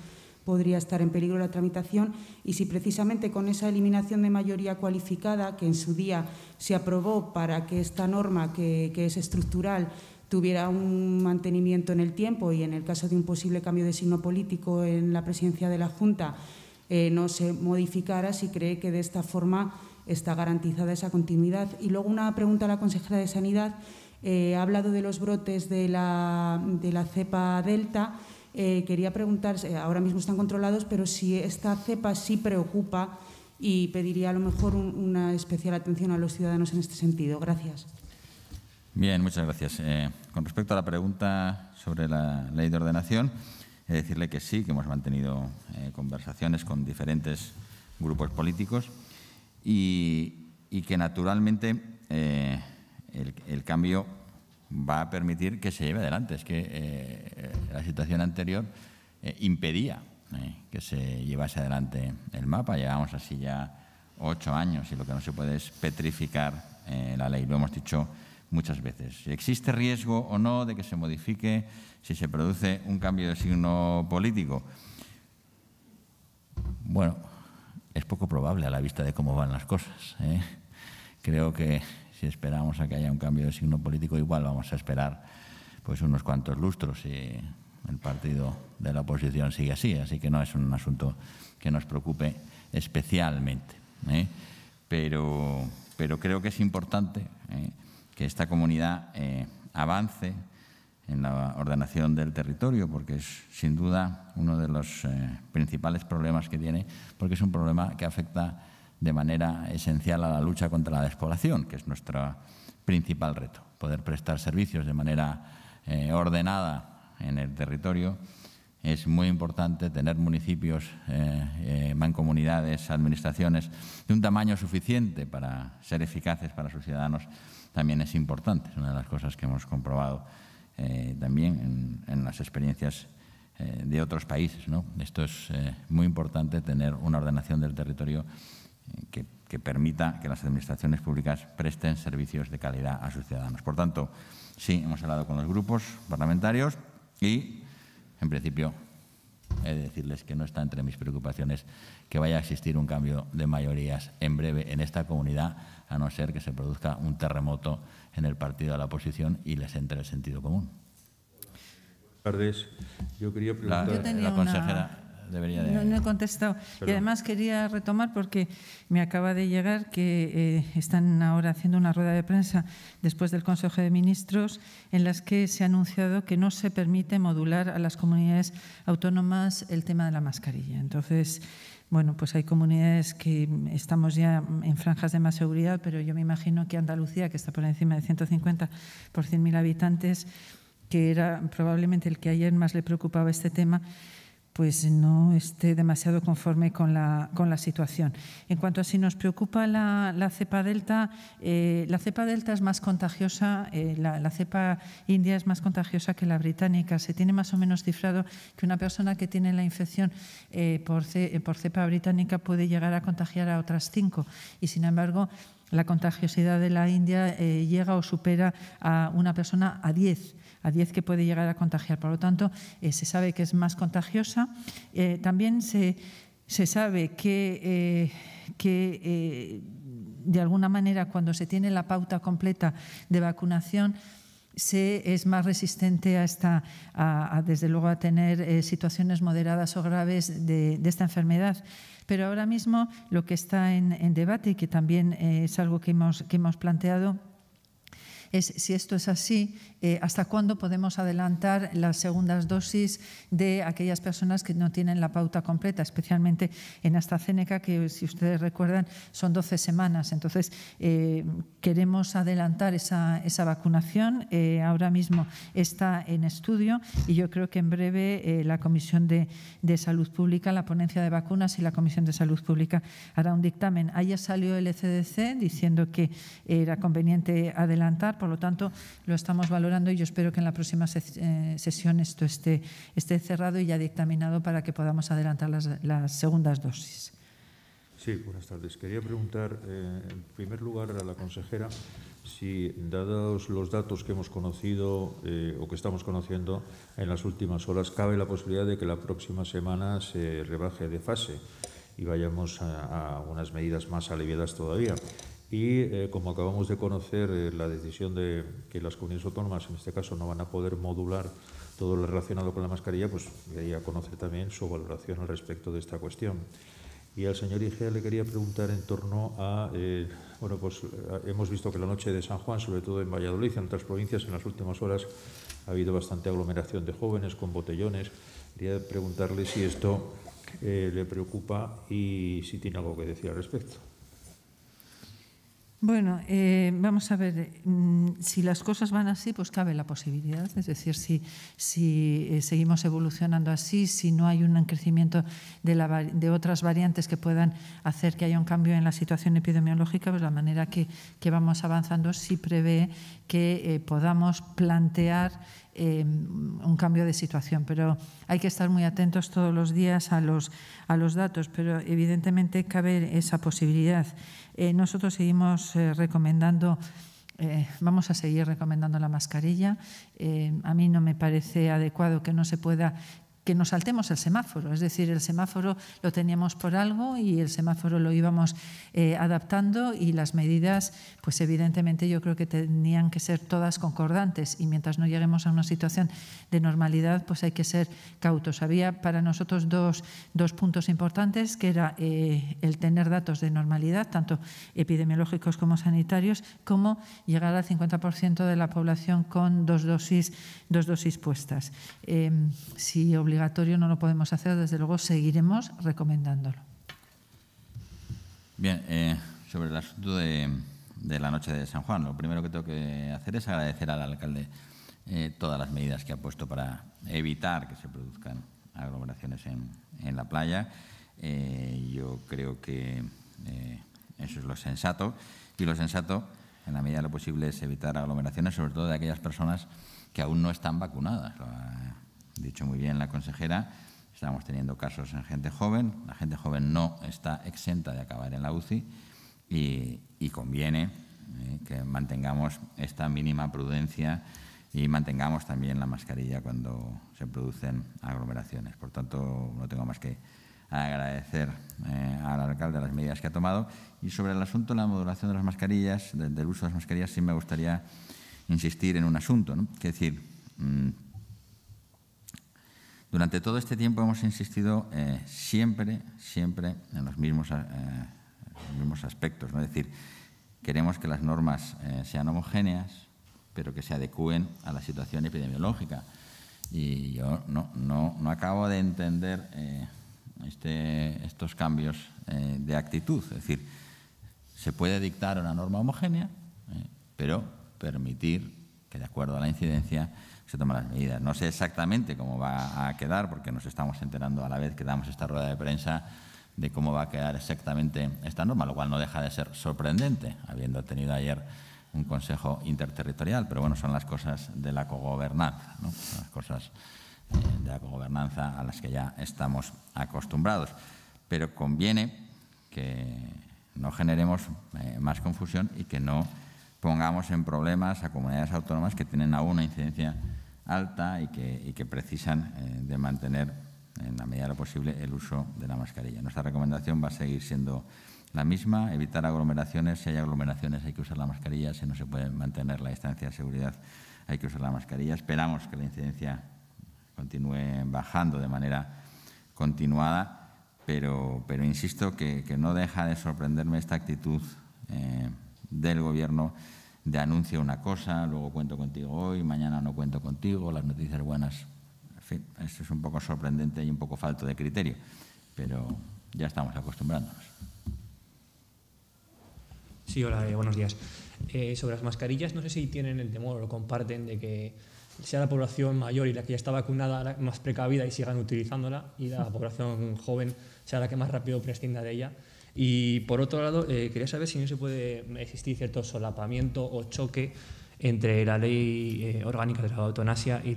S3: podría estar en peligro la tramitación y si precisamente con esa eliminación de mayoría cualificada que en su día se aprobó para que esta norma que es estructural tuviera un mantenimiento en el tiempo y en el caso de un posible cambio de signo político en la presidencia de la Junta eh, no se modificara si cree que de esta forma está garantizada esa continuidad. Y luego una pregunta a la consejera de Sanidad. Eh, ha hablado de los brotes de la, de la cepa Delta. Eh, quería preguntar, ahora mismo están controlados, pero si esta cepa sí preocupa y pediría a lo mejor una especial atención a los ciudadanos en este sentido. Gracias.
S1: Bien, muchas gracias. Eh, con respecto a la pregunta sobre la ley de ordenación, he decirle que sí, que hemos mantenido eh, conversaciones con diferentes grupos políticos y, que naturalmente eh, el, cambio va a permitir que se lleve adelante. Es que la situación anterior impedía que se llevase adelante el mapa. Llevamos así ya ocho años y lo que no se puede es petrificar la ley. Lo hemos dicho muchas veces. Si existe riesgo o no de que se modifique si se produce un cambio de signo político. Bueno, es poco probable a la vista de cómo van las cosas. ¿eh? Creo que si esperamos a que haya un cambio de signo político, igual vamos a esperar pues unos cuantos lustros si el partido de la oposición sigue así. Así que no es un asunto que nos preocupe especialmente. ¿eh? Pero, pero creo que es importante. ¿eh? que esta comunidad eh, avance en la ordenación del territorio, porque es sin duda uno de los eh, principales problemas que tiene, porque es un problema que afecta de manera esencial a la lucha contra la despoblación, que es nuestro principal reto, poder prestar servicios de manera eh, ordenada en el territorio. Es muy importante tener municipios, mancomunidades, administraciones de un tamaño suficiente para ser eficaces para sus ciudadanos también es importante. Es una de las cosas que hemos comprobado eh, también en, las experiencias eh, de otros países. Esto es eh, muy importante, tener una ordenación del territorio que, permita que las administraciones públicas presten servicios de calidad a sus ciudadanos. Por tanto, sí, hemos hablado con los grupos parlamentarios y, en principio, he de decirles que no está entre mis preocupaciones que vaya a existir un cambio de mayorías en breve en esta comunidad, a no ser que se produzca un terremoto en el partido de la oposición y les entre el sentido común. Buenas tardes. Yo quería preguntar. La, la consejera. No, he
S2: contestado. Y además quería retomar porque me acaba de llegar que eh, están ahora haciendo una rueda de prensa después del Consejo de Ministros en las que se ha anunciado que no se permite modular a las comunidades autónomas el tema de la mascarilla. Entonces, bueno, pues hay comunidades que estamos ya en franjas de más seguridad, pero yo me imagino que Andalucía, que está por encima de 150 por 100.000 habitantes, que era probablemente el que ayer más le preocupaba este tema, pues no esté demasiado conforme con la, con la situación. En cuanto a si nos preocupa la, cepa delta, eh, la cepa delta es más contagiosa, eh, la, cepa india es más contagiosa que la británica. Se tiene más o menos cifrado que una persona que tiene la infección eh, por, por cepa británica puede llegar a contagiar a otras cinco. Y sin embargo, la contagiosidad de la India llega o supera a una persona a diez a 10 que puede llegar a contagiar. Por lo tanto, eh, se sabe que es más contagiosa. Eh, también se, sabe que, eh, de alguna manera, cuando se tiene la pauta completa de vacunación, se es más resistente a esta, desde luego, a tener situaciones moderadas o graves de, esta enfermedad. Pero ahora mismo lo que está en, debate y que también es algo que hemos, que hemos planteado si esto es así, eh, hasta cuándo podemos adelantar las segundas dosis de aquellas personas que no tienen la pauta completa, especialmente en AstraZeneca, que si ustedes recuerdan son 12 semanas. Entonces, eh, queremos adelantar esa, vacunación. Eh, ahora mismo está en estudio y yo creo que en breve la Comisión de, Salud Pública, la ponencia de vacunas y la Comisión de Salud Pública hará un dictamen. Ahí ya salió el ECDC diciendo que era conveniente adelantar por lo tanto, lo estamos valorando y yo espero que en la próxima eh, sesión esto esté, esté cerrado y ya dictaminado para que podamos adelantar las, segundas dosis.
S4: Sí, buenas tardes. Quería preguntar, eh, en primer lugar, a la consejera si, dados los datos que hemos conocido eh, o que estamos conociendo en las últimas horas, cabe la posibilidad de que la próxima semana se rebaje de fase y vayamos a, a unas medidas más aliviadas todavía. Y eh, como acabamos de conocer eh, la decisión de que las comunidades autónomas, en este caso, no van a poder modular todo lo relacionado con la mascarilla, pues quería conocer también su valoración al respecto de esta cuestión. Y al señor Igea le quería preguntar en torno a, eh, bueno, pues hemos visto que la noche de San Juan, sobre todo en Valladolid y en otras provincias, en las últimas horas ha habido bastante aglomeración de jóvenes con botellones. Quería preguntarle si esto le preocupa y si tiene algo que decir al respecto.
S2: Bueno, eh, vamos a ver, eh, mm, si las cosas van así, pues cabe la posibilidad. Es decir, si, si eh, seguimos evolucionando así, si no hay un crecimiento de, otras variantes que puedan hacer que haya un cambio en la situación epidemiológica, pues la manera que, vamos avanzando sí prevé que podamos plantear Em, un cambio de situación. Pero hay que estar muy atentos todos los días a los, a los datos, pero evidentemente cabe esa posibilidad. Eh, nosotros seguimos eh, recomendando... Eh, vamos a seguir recomendando la mascarilla. a mí no me parece adecuado que no se pueda que nos saltemos el semáforo. Es decir, el semáforo lo teníamos por algo y el semáforo lo íbamos eh, adaptando y las medidas, pues evidentemente yo creo que tenían que ser todas concordantes y mientras no lleguemos a una situación de normalidad, pues hay que ser cautos. Había para nosotros dos, dos puntos importantes, que era eh, el tener datos de normalidad, tanto epidemiológicos como sanitarios, como llegar al 50% de la población con dos dosis, dos dosis puestas. Eh, si obligatorio no lo podemos hacer, desde luego seguiremos recomendándolo.
S1: Bien, eh, sobre el asunto de, la noche de San Juan, lo primero que tengo que hacer es agradecer al alcalde eh, todas las medidas que ha puesto para evitar que se produzcan aglomeraciones en, la playa. Eh, yo creo que eso es lo sensato. Y lo sensato, en la medida de lo posible, es evitar aglomeraciones, sobre todo de aquellas personas que aún no están vacunadas dicho muy bien la consejera, estamos teniendo casos en gente joven. La gente joven no está exenta de acabar en la UCI y, conviene eh, que mantengamos esta mínima prudencia y mantengamos también la mascarilla cuando se producen aglomeraciones. Por tanto, no tengo más que agradecer eh, al alcalde las medidas que ha tomado. Y sobre el asunto de la modulación de las mascarillas, del uso de las mascarillas, sí me gustaría insistir en un asunto. ¿no? es decir, mm, durante todo este tiempo hemos insistido eh, siempre, siempre eh, en los mismos, aspectos, ¿no? es decir, queremos que las normas eh, sean homogéneas, pero que se adecúen a la situación epidemiológica. Y yo no, no, acabo de entender este, estos cambios de actitud. Es decir, se puede dictar una norma homogénea, pero permitir que, de acuerdo a la incidencia, se No sé exactamente cómo va a quedar, porque nos estamos enterando a la vez que damos esta rueda de prensa de cómo va a quedar exactamente esta norma, lo cual no deja de ser sorprendente, habiendo tenido ayer un consejo interterritorial, pero bueno, son las cosas de la cogobernanza, son las cosas eh, de la cogobernanza a las que ya estamos acostumbrados. Pero conviene que no generemos eh, más confusión y que no pongamos en problemas a comunidades autónomas que tienen aún una incidencia alta y que, y que precisan eh, de mantener en la medida de lo posible el uso de la mascarilla. Nuestra recomendación va a seguir siendo la misma, evitar aglomeraciones. Si hay aglomeraciones hay que usar la mascarilla, si no se puede mantener la distancia de seguridad hay que usar la mascarilla. Esperamos que la incidencia continúe bajando de manera continuada, pero, pero insisto que, no deja de sorprenderme esta actitud eh, del gobierno de anuncio una cosa, luego cuento contigo hoy, mañana no cuento contigo, las noticias buenas. En fin, esto es un poco sorprendente y un poco falto de criterio, pero ya estamos acostumbrándonos.
S4: Sí, hola, eh, buenos días. Eh, sobre las mascarillas, no sé si tienen el temor o lo comparten de que sea la población mayor y la que ya está vacunada la más precavida y sigan utilizándola y la población joven sea la que más rápido prescinda de ella. Y por otro lado, eh, quería saber si no se puede existir cierto solapamiento o choque entre la ley eh, orgánica de la eutanasia y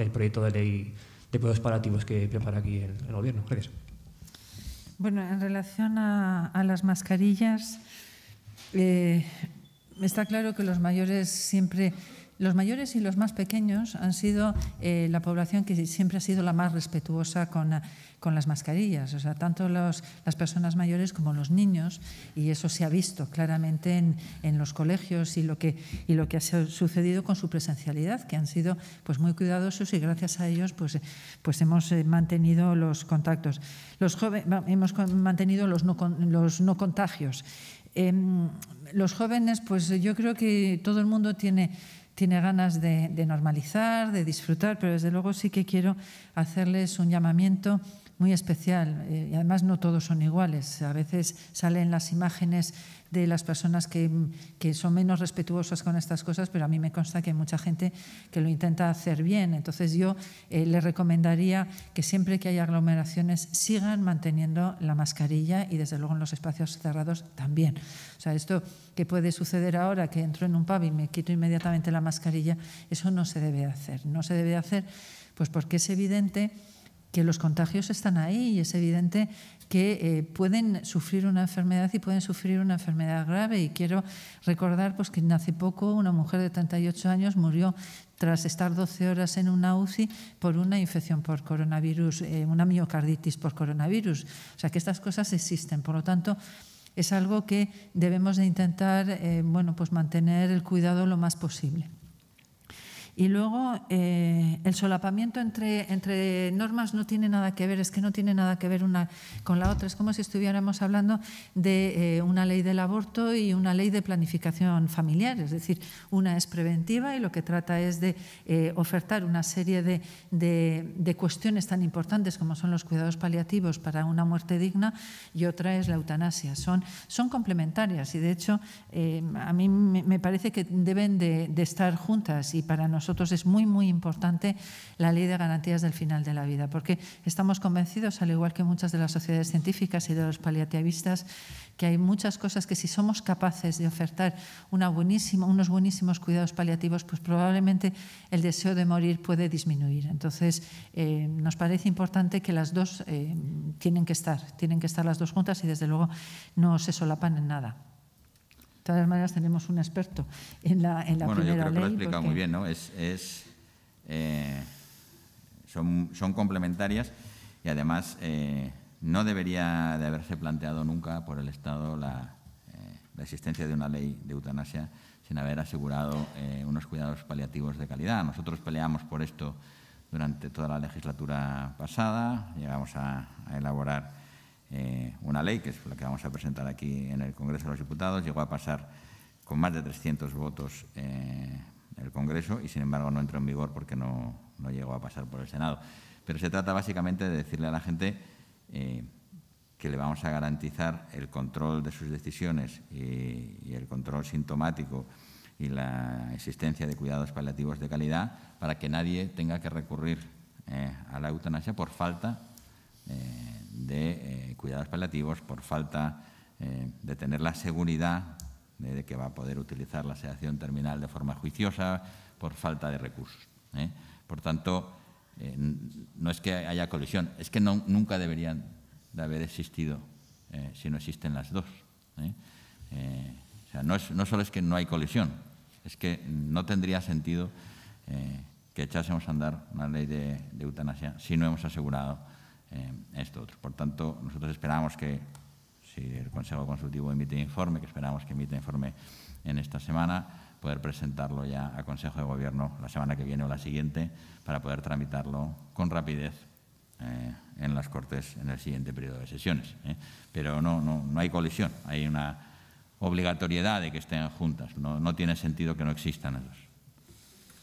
S4: el proyecto de ley de cuidados parativos que prepara aquí el, Gobierno. Gracias.
S2: Bueno, en relación a, las mascarillas, eh, está claro que los mayores siempre los mayores y los más pequeños han sido eh, la población que siempre ha sido la más respetuosa con, con las mascarillas, o sea, tanto las personas mayores como los niños, y eso se ha visto claramente en, los colegios y lo, que, y lo que ha sucedido con su presencialidad, que han sido pues, muy cuidadosos y gracias a ellos pues, pues hemos eh, mantenido los contactos. Los hemos mantenido los no, los no contagios. Em, los jóvenes, pues yo creo que todo el mundo tiene tiene ganas de, normalizar, de disfrutar, pero desde luego sí que quiero hacerles un llamamiento muy especial eh, y además no todos son iguales. A veces salen las imágenes de las personas que, que, son menos respetuosas con estas cosas, pero a mí me consta que hay mucha gente que lo intenta hacer bien. Entonces yo eh, le recomendaría que siempre que haya aglomeraciones sigan manteniendo la mascarilla y desde luego en los espacios cerrados también. O sea, esto que puede suceder ahora, que entro en un pub y me quito inmediatamente la mascarilla, eso no se debe hacer. No se debe hacer pues porque es evidente que los contagios están ahí y es evidente que eh, pueden sufrir una enfermedad y pueden sufrir una enfermedad grave. Y quiero recordar pues, que hace poco una mujer de 38 años murió tras estar 12 horas en una UCI por una infección por coronavirus, eh, una miocarditis por coronavirus. O sea que estas cosas existen. Por lo tanto, es algo que debemos de intentar eh, bueno, pues mantener el cuidado lo más posible. Y luego eh, el solapamiento entre, entre normas no tiene nada que ver, es que no tiene nada que ver una con la otra. Es como si estuviéramos hablando de eh, una ley del aborto y una ley de planificación familiar. Es decir, una es preventiva y lo que trata es de eh, ofertar una serie de, cuestiones tan importantes como son los cuidados paliativos para una muerte digna y otra es la eutanasia. Son, son complementarias y de hecho a mí me parece que deben de, de estar juntas y para nosotros nosotros es muy, muy importante la ley de garantías del final de la vida, porque estamos convencidos, al igual que muchas de las sociedades científicas y de los paliativistas, que hay muchas cosas que si somos capaces de ofertar una unos buenísimos cuidados paliativos, pues probablemente el deseo de morir puede disminuir. Entonces, eh, nos parece importante que las dos eh, tienen que estar, tienen que estar las dos juntas y desde luego no se solapan en nada. De todas maneras, tenemos un experto en la, en la bueno, primera ley. Bueno, yo creo que lo ha explicado muy bien,
S1: ¿no? Es, eh, son, son, complementarias y además eh, no debería de haberse planteado nunca por el Estado la, eh, la existencia de una ley de eutanasia sin haber asegurado unos cuidados paliativos de calidad. Nosotros peleamos por esto durante toda la legislatura pasada, llegamos a elaborar eh, una ley, que es la que vamos a presentar aquí en el Congreso de los Diputados, llegó a pasar con más de 300 votos eh, en el Congreso y, sin embargo, no entró en vigor porque no, llegó a pasar por el Senado. Pero se trata básicamente de decirle a la gente eh, que le vamos a garantizar el control de sus decisiones y, el control sintomático y la existencia de cuidados paliativos de calidad para que nadie tenga que recurrir a la eutanasia por falta eh, de eh, cuidados paliativos por falta eh, de tener la seguridad de que va a poder utilizar la sedación terminal de forma juiciosa por falta de recursos. Por tanto, no es que haya colisión, es que nunca deberían de haber existido si no existen las dos. no, solo es que no hay colisión, es que no tendría sentido que echásemos a andar una ley de eutanasia si no hemos asegurado eh, esto Por tanto, nosotros esperamos que, si el Consejo Consultivo emite informe, que esperamos que emite informe en esta semana, poder presentarlo ya al Consejo de Gobierno la semana que viene o la siguiente para poder tramitarlo con rapidez eh, en las Cortes en el siguiente periodo de sesiones. Eh. Pero no, no, no, hay colisión, hay una obligatoriedad de que estén juntas. No, tiene sentido que no existan los.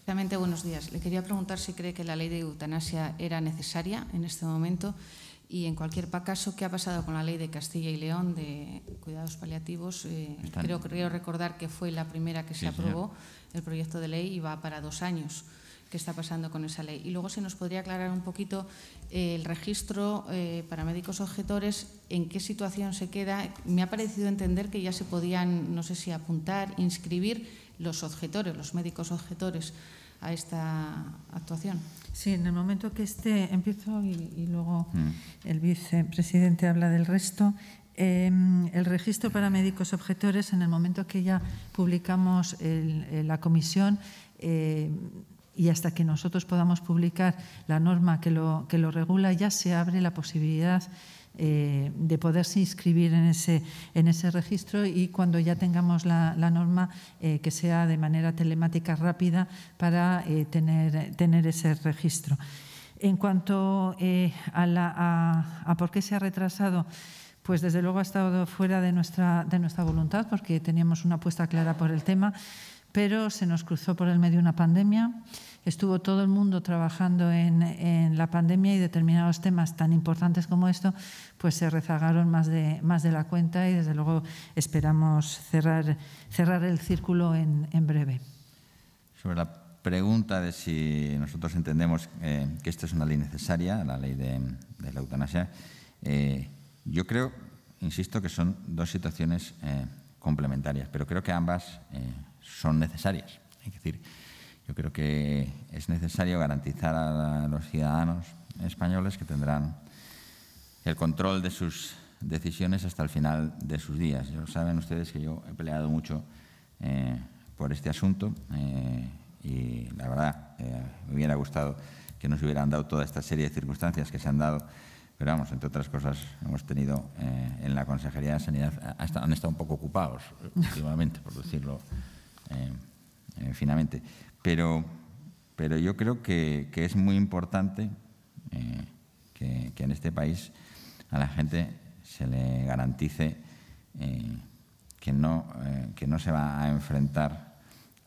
S2: Exactamente, buenos días. Le quería preguntar si cree que la ley de eutanasia era necesaria en este momento y, en cualquier caso, qué ha pasado con la ley de Castilla y León de cuidados paliativos. Eh, creo, recordar que fue la primera que se aprobó el proyecto de ley y va para dos años qué está pasando con esa ley. Y luego, si nos podría aclarar un poquito eh, el
S3: registro eh, para médicos objetores, en qué situación se queda. Me ha parecido entender
S2: que ya se podían, no sé si apuntar, inscribir los objetores, los médicos objetores a esta actuación. Sí, en el momento que este empiezo y, luego mm. el vicepresidente habla del resto. Em, el registro para médicos objetores, en el momento que ya publicamos la comisión, eh, y hasta que nosotros podamos publicar la norma que lo, que lo regula, ya se abre la posibilidad eh, de poderse inscribir en ese, en ese registro y cuando ya tengamos la, norma eh, que sea de manera telemática rápida para eh, tener, tener ese registro. En cuanto a, la, a, por qué se ha retrasado, pues desde luego ha estado fuera de nuestra, de nuestra voluntad porque teníamos una apuesta clara por el tema, pero se nos cruzó por el medio una pandemia estuvo todo el mundo trabajando en, en, la pandemia y determinados temas tan importantes como esto, pues se rezagaron más de, más de la cuenta y desde luego esperamos cerrar, el círculo en, en breve.
S1: Sobre la pregunta de si nosotros entendemos eh, que esta es una ley necesaria, la ley de, la eutanasia, eh, yo creo, insisto, que son dos situaciones eh, complementarias, pero creo que ambas son necesarias. Es decir, yo creo que es necesario garantizar a los ciudadanos españoles que tendrán el control de sus decisiones hasta el final de sus días. Yo, saben ustedes que yo he peleado mucho eh, por este asunto eh, y la verdad eh, me hubiera gustado que nos hubieran dado toda esta serie de circunstancias que se han dado. Pero vamos, entre otras cosas, hemos tenido en la Consejería de Sanidad, han estado un poco ocupados últimamente, por decirlo finamente. Pero, pero yo creo que, es muy importante eh, que, en este país a la gente se le garantice eh, eh, que, no, se va a enfrentar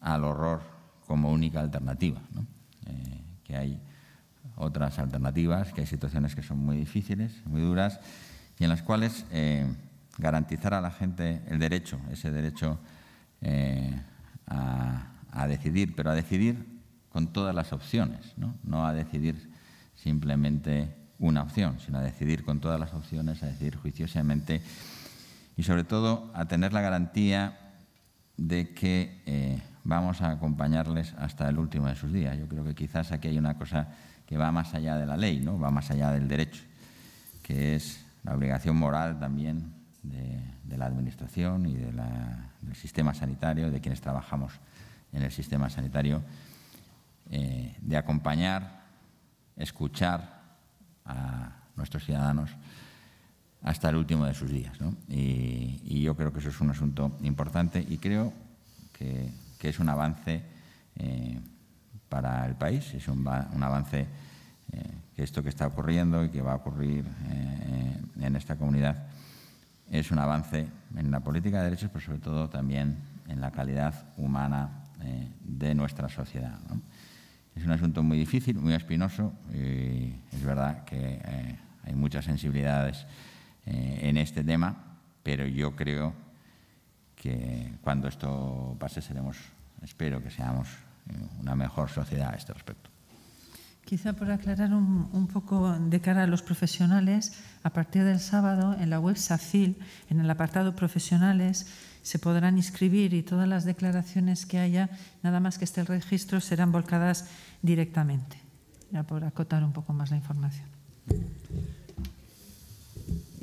S1: al horror como única alternativa, que hay otras alternativas, que hay situaciones que son muy difíciles, muy duras, y en las cuales garantizar a la gente el derecho, ese derecho a a decidir, pero a decidir con todas las opciones, no, a decidir simplemente una opción, sino a decidir con todas las opciones, a decidir juiciosamente y sobre todo a tener la garantía de que eh, vamos a acompañarles hasta el último de sus días. Yo creo que quizás aquí hay una cosa que va más allá de la ley, ¿no? va más allá del derecho, que es la obligación moral también de, la Administración y de del sistema sanitario, de quienes trabajamos en el sistema sanitario, eh, de acompañar, escuchar a nuestros ciudadanos hasta el último de sus días. Y, yo creo que eso es un asunto importante y creo que, es un avance eh, para el país, es un, un avance eh, que esto que está ocurriendo y que va a ocurrir en esta comunidad es un avance en la política de derechos, pero sobre todo también en la calidad humana eh, de nuestra sociedad. Es un asunto muy difícil, muy espinoso y es verdad que eh, hay muchas sensibilidades eh, en este tema, pero yo creo que cuando esto pase seremos, espero que seamos una mejor sociedad a este respecto.
S2: Quizá por aclarar un, un, poco de cara a los profesionales, a partir del sábado en la web SACIL, en el apartado profesionales, se podrán inscribir y todas las declaraciones que haya, nada más que esté el registro, serán volcadas directamente. Ya por acotar un poco más la información.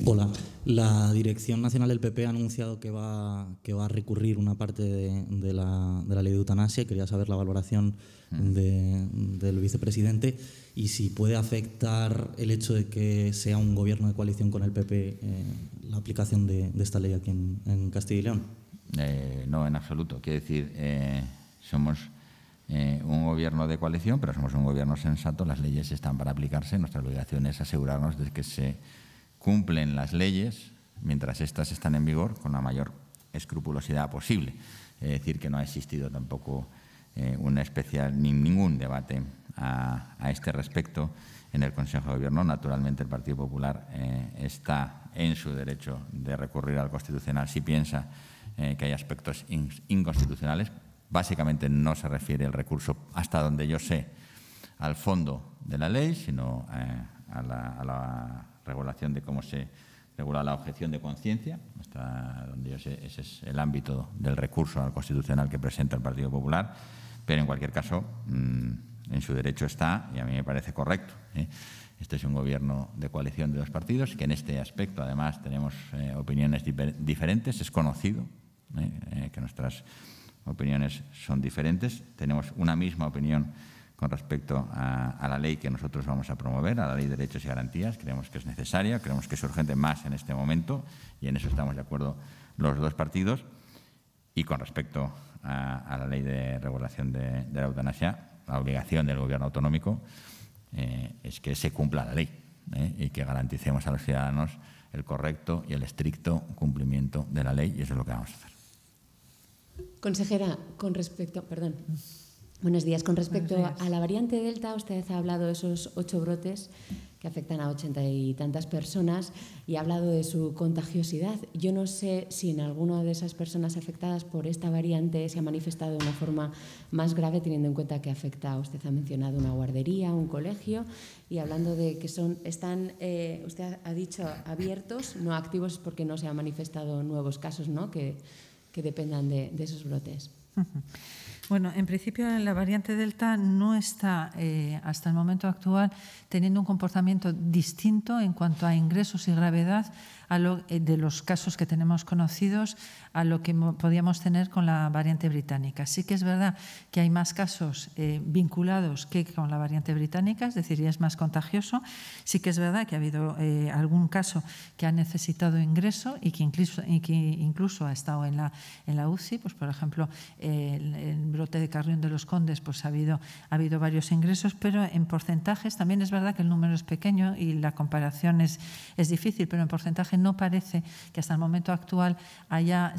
S1: Hola. La Dirección Nacional del PP ha anunciado que va, que va a recurrir una parte de, la, ley de eutanasia. Quería saber la valoración
S3: mm. del vicepresidente y si puede afectar el hecho de que
S1: sea un gobierno de coalición con el PP eh, la aplicación de, esta ley aquí en, Castilla y León. Eh, no, en absoluto. Quiero decir, eh, somos un gobierno de coalición, pero somos un gobierno sensato. Las leyes están para aplicarse. Nuestra obligación es asegurarnos de que se cumplen las leyes mientras éstas están en vigor con la mayor escrupulosidad posible. Es decir, que no ha existido tampoco eh, un especial ni ningún debate a, este respecto en el Consejo de Gobierno. Naturalmente, el Partido Popular eh, está en su derecho de recurrir al Constitucional si piensa eh, que hay aspectos inconstitucionales. Básicamente no se refiere el recurso, hasta donde yo sé, al fondo de la ley, sino a la regulación de cómo se regula la objeción de conciencia, hasta donde ese es el ámbito del recurso al constitucional que presenta el Partido Popular, pero en cualquier caso, mm, en su derecho está y a mí me parece correcto. ¿eh? Este es un gobierno de coalición de dos partidos, que en este aspecto además tenemos eh, opiniones diferentes, es conocido ¿eh? que nuestras opiniones son diferentes, tenemos una misma opinión con respecto a, la ley que nosotros vamos a promover, a la ley de derechos y garantías. Creemos que es necesaria, creemos que es urgente más en este momento y en eso estamos de acuerdo los dos partidos. Y con respecto a, la ley de regulación de, la eutanasia, la obligación del gobierno autonómico eh, es que se cumpla la ley eh, y que garanticemos a los ciudadanos el correcto y el estricto cumplimiento de la ley y eso es lo que vamos a hacer.
S3: Consejera, con respecto, perdón. Buenos días. Con respecto a la variante Delta, usted ha hablado de esos ocho brotes que afectan a ochenta y tantas personas y ha hablado de su contagiosidad. Yo no sé si en alguna de esas personas afectadas por esta variante se ha manifestado de una forma más grave, teniendo en cuenta que afecta, usted ha mencionado una guardería, un colegio, y hablando de que son, están, eh, usted ha dicho, abiertos, no activos porque no se han manifestado nuevos casos ¿no? que, que dependan de, de esos brotes.
S2: Bueno, en principio la variante Delta no está eh, hasta el momento actual teniendo un comportamiento distinto en cuanto a ingresos y gravedad eh, de los casos que tenemos conocidos a lo que podíamos tener con la variante británica. Sí que es verdad que hay más casos eh, vinculados que con la variante británica, es decir, ya es más contagioso. Sí que es verdad que ha habido eh, algún caso que ha necesitado ingreso y que incluso, incluso ha estado en la, en la UCI. Pues, por ejemplo, el, el, brote de Carrión de los Condes pues, ha, habido, ha habido varios ingresos, pero en porcentajes también es verdad que el número es pequeño y la comparación es, es difícil, pero en porcentaje no parece que hasta el momento actual haya,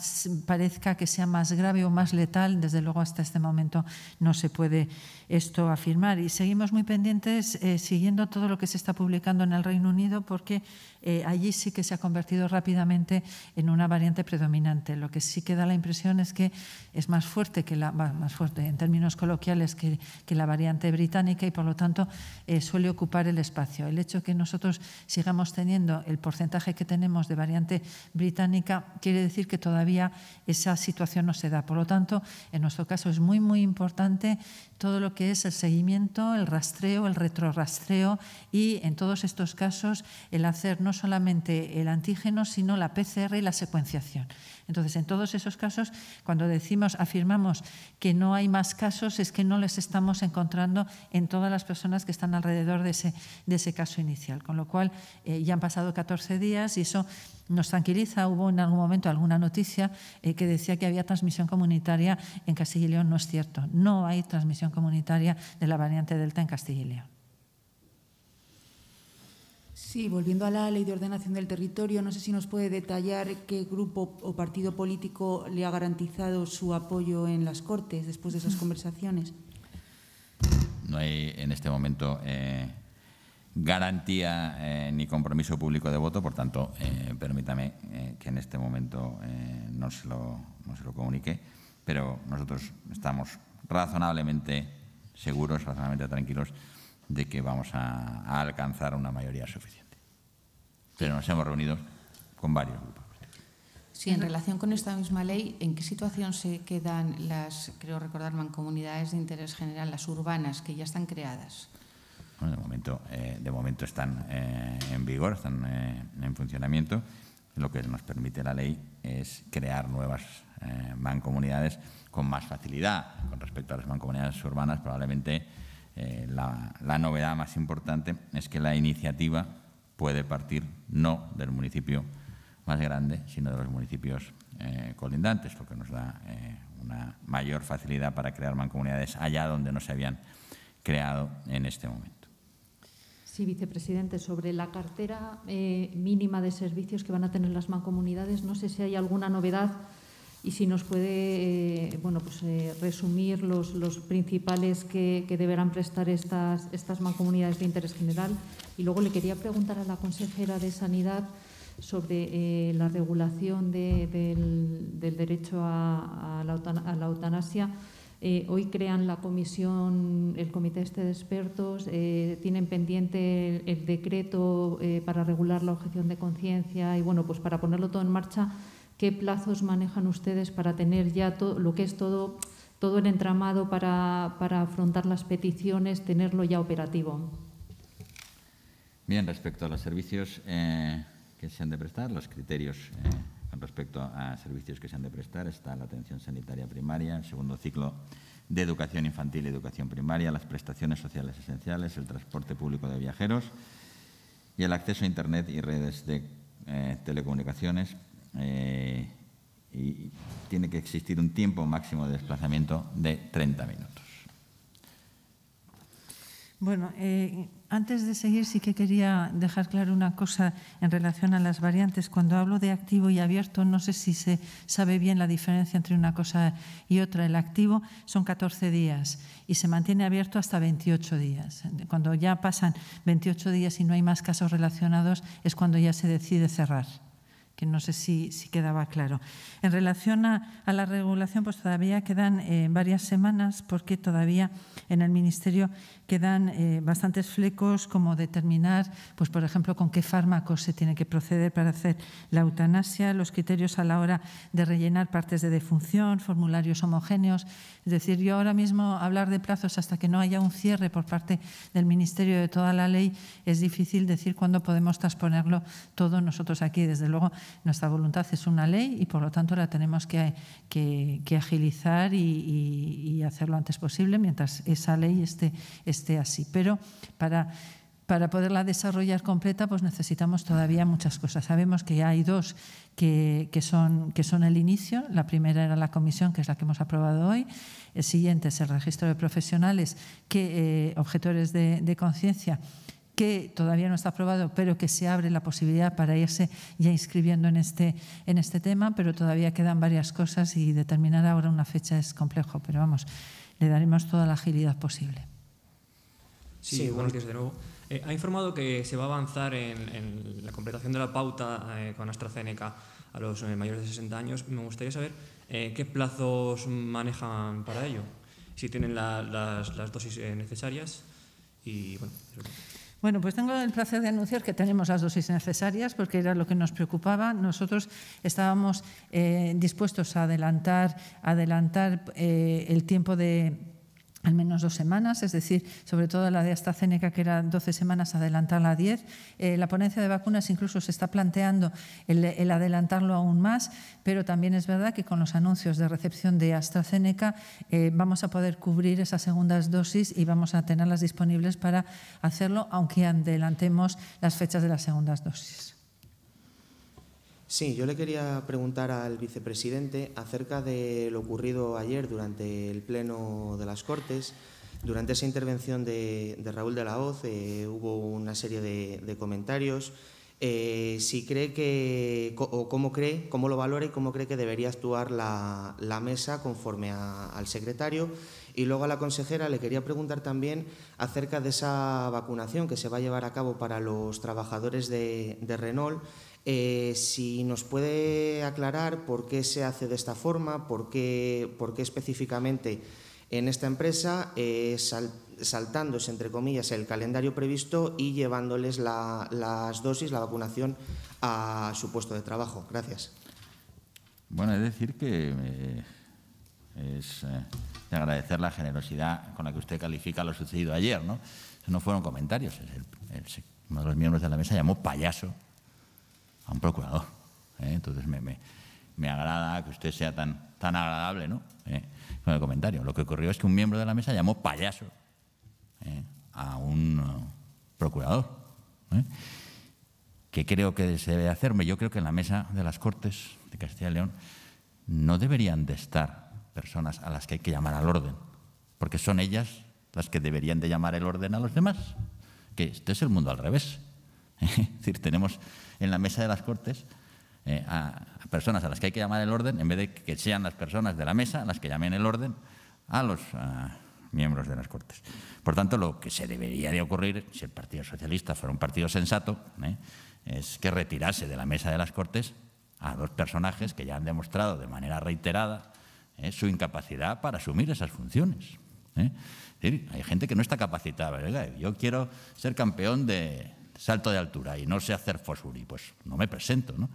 S2: parezca que sea más grave o más letal. Desde luego, hasta este momento no se puede esto afirmar. Y seguimos muy pendientes, eh, siguiendo todo lo que se está publicando en el Reino Unido, porque eh, allí sí que se ha convertido rápidamente en una variante predominante. Lo que sí que da la impresión es que es más fuerte, que la, más fuerte en términos coloquiales que, la variante británica y por lo tanto eh, suele ocupar el espacio. El hecho de que nosotros sigamos teniendo el porcentaje que tenemos de variante británica quiere decir que todavía esa situación no se da. Por lo tanto, en nuestro caso es muy, muy importante todo lo que es el seguimiento, el rastreo, el retrorrastreo y, en todos estos casos, el hacer no solamente el antígeno, sino la PCR y la secuenciación. Entonces, en todos esos casos, cuando decimos, afirmamos que no hay más casos, es que no les estamos encontrando en todas las personas que están alrededor de ese, de ese caso inicial. Con lo cual, eh, ya han pasado 14 días y eso nos tranquiliza. Hubo en algún momento alguna noticia eh, que decía que había transmisión comunitaria en Castilla y León. No es cierto. No hay transmisión comunitaria de la variante Delta en Castilla y León.
S1: Sí,
S3: volviendo a la ley de ordenación del territorio, no sé si nos puede detallar qué grupo o partido político le ha garantizado su apoyo en las Cortes después de esas conversaciones.
S1: No hay en este momento eh, garantía eh, ni compromiso público de voto, por tanto, eh, permítame eh, que en este momento no, se lo, no se lo comunique, pero nosotros estamos razonablemente seguros, razonablemente tranquilos de que vamos a, alcanzar una mayoría suficiente. Pero nos hemos reunido con varios grupos.
S2: Sí, en relación con esta misma ley, ¿en qué situación se quedan las, creo recordar, comunidades de interés general, las urbanas, que ya están creadas?
S1: de, momento, eh, de momento están eh, en vigor, están eh, en funcionamiento. Lo que nos permite la ley es crear nuevas mancomunidades con más facilidad. Con respecto a las mancomunidades urbanas, probablemente la, novedad más importante es que la iniciativa puede partir no del municipio más grande, sino de los municipios colindantes, lo que nos da una mayor facilidad para crear mancomunidades allá donde no se habían creado en este momento.
S2: Sí, vicepresidente, sobre la cartera eh, mínima de servicios que van a tener las mancomunidades, no sé si hay alguna novedad y si nos puede eh, bueno, pues, eh, resumir los, los principales que, que, deberán prestar estas, estas mancomunidades de interés general. Y luego le quería preguntar a la consejera de Sanidad sobre la regulación del, derecho a, la, a la eutanasia. Eh, hoy crean la comisión, el comité este de expertos, eh, tienen pendiente el, decreto eh, para regular la objeción de conciencia y, bueno, pues para ponerlo todo en marcha, ¿qué plazos manejan ustedes para tener ya todo, lo que es todo, todo el entramado para afrontar las peticiones, tenerlo ya operativo?
S1: Bien, respecto a los servicios que se han de prestar, los criterios respecto a servicios que se han de prestar está la atención sanitaria primaria, el segundo ciclo de educación infantil y educación primaria, las prestaciones sociales esenciales, el transporte público de viajeros y el acceso a Internet y redes de eh, telecomunicaciones. Eh, y tiene que existir un tiempo máximo de desplazamiento de 30 minutos.
S2: Bueno, eh, antes de seguir sí que quería dejar claro una cosa en relación a las variantes. Cuando hablo de activo y abierto, no sé si se sabe bien la diferencia entre una cosa y otra. El activo son 14 días y se mantiene abierto hasta 28 días. Cuando ya pasan 28 días y no hay más casos relacionados es cuando ya se decide cerrar no sé si, quedaba claro. En relación a, la regulación, pues todavía quedan eh, varias semanas porque todavía en el Ministerio quedan eh, bastantes flecos como determinar, pues por ejemplo, con qué fármacos se tiene que proceder para hacer la eutanasia, los criterios a la hora de rellenar partes de defunción, formularios homogéneos. Es decir, yo ahora mismo hablar de plazos hasta que no haya un cierre por parte del Ministerio de toda la ley es difícil decir cuándo podemos transponerlo todo nosotros aquí. Desde luego, nuestra voluntad es una ley y por lo tanto la tenemos que, que, agilizar y, hacerlo antes posible mientras esa ley esté, esté así. Pero para para poderla desarrollar completa, pues necesitamos todavía muchas cosas. Sabemos que hay dos que, son, que son el inicio. La primera era la comisión, que es la que hemos aprobado hoy. El siguiente es el registro de profesionales que, eh, objetores de conciencia que todavía no está aprobado, pero que se abre la posibilidad para irse ya inscribiendo en este, en este tema, pero todavía quedan varias cosas y determinar ahora una fecha es complejo, pero vamos, le daremos toda la agilidad posible.
S4: Sí, buenos días de nuevo. Eh, ha informado que se va a avanzar en, la completación de la pauta eh, con AstraZeneca a los eh, mayores de 60 años. Me gustaría saber qué plazos manejan para ello, si tienen las, dosis necesarias y bueno.
S2: Bueno, pues tengo el placer de anunciar que tenemos las dosis necesarias porque era lo que nos preocupaba. Nosotros estábamos eh, dispuestos a adelantar, adelantar eh, el tiempo de al menos dos semanas, es decir, sobre todo la de AstraZeneca, que era 12 semanas, adelantarla a 10. Eh, la ponencia de vacunas incluso se está planteando el, adelantarlo aún más, pero también es verdad que con los anuncios de recepción de AstraZeneca eh, vamos a poder cubrir esas segundas dosis y vamos a tenerlas disponibles para hacerlo, aunque adelantemos las fechas de las segundas dosis.
S3: Sí, yo le quería preguntar al vicepresidente acerca de lo ocurrido ayer durante el Pleno de las Cortes. Durante esa intervención de, Raúl de la Hoz eh, hubo una serie de, comentarios. Eh, si cree que, o cómo cree, cómo lo valora y cómo cree que debería actuar la, mesa conforme al secretario. Y luego a la consejera le quería preguntar también acerca de esa vacunación que se va a llevar a cabo para los trabajadores de Renault eh, si nos puede aclarar por qué se hace de esta forma, por qué, específicamente en esta empresa, eh, saltándose, entre comillas, el calendario previsto y llevándoles las dosis, la vacunación a su puesto de trabajo. Gracias.
S1: Bueno, es decir que eh, es agradecer la generosidad con la que usted califica lo sucedido ayer, ¿no? no fueron comentarios. uno de los miembros de la mesa llamó payaso a un procurador. ¿eh? Entonces me, agrada que usted sea tan, tan agradable ¿no? ¿Eh? con el comentario. Lo que ocurrió es que un miembro de la mesa llamó payaso ¿eh? a un uh, procurador. ¿Qué creo que se debe hacerme. Yo creo que en la mesa de las Cortes de Castilla y León no deberían de estar personas a las que hay que llamar al orden, porque son ellas las que deberían de llamar el orden a los demás. Que este es el mundo al revés. Es decir, tenemos en la mesa de las Cortes eh, a, personas a las que hay que llamar el orden, en vez de que sean las personas de la mesa las que llamen el orden a los miembros de las Cortes. Por tanto, lo que se debería de ocurrir, si el Partido Socialista fuera un partido sensato, eh, es que retirase de la mesa de las Cortes a dos personajes que ya han demostrado de manera reiterada eh, su incapacidad para asumir esas funciones. hay gente que no está capacitada. Yo quiero ser campeón de, salto de altura y no sé hacer fosuri, pues no me presento. ¿no?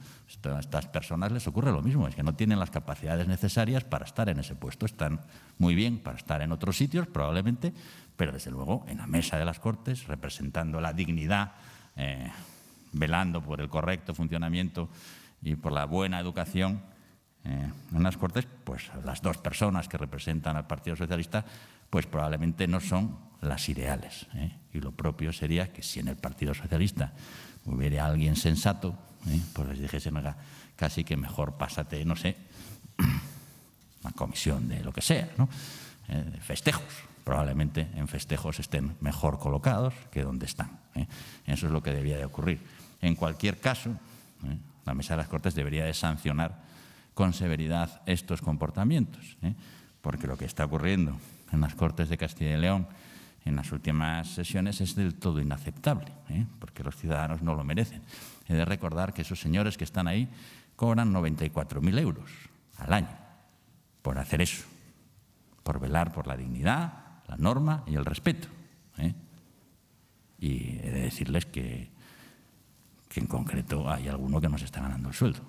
S1: a estas personas les ocurre lo mismo, es que no tienen las capacidades necesarias para estar en ese puesto. Están muy bien para estar en otros sitios, probablemente, pero desde luego en la mesa de las Cortes, representando la dignidad, eh, velando por el correcto funcionamiento y por la buena educación. Eh, en las Cortes, pues las dos personas que representan al Partido Socialista pues probablemente no son las ideales. ¿eh? Y lo propio sería que si en el Partido Socialista hubiera alguien sensato, ¿eh? pues les dijesen, casi que mejor pásate, no sé, una comisión de lo que sea, ¿no? Eh, festejos. Probablemente en festejos estén mejor colocados que donde están. Eso es lo que debía de ocurrir. En cualquier caso, la Mesa de las Cortes debería de sancionar con severidad estos comportamientos, porque lo que está ocurriendo en las Cortes de Castilla y León en las últimas sesiones es del todo inaceptable, ¿eh? porque los ciudadanos no lo merecen. He de recordar que esos señores que están ahí cobran 94.000 euros al año por hacer eso, por velar por la dignidad, la norma y el respeto. ¿eh? Y he de decirles que, que en concreto hay alguno que nos está ganando el sueldo.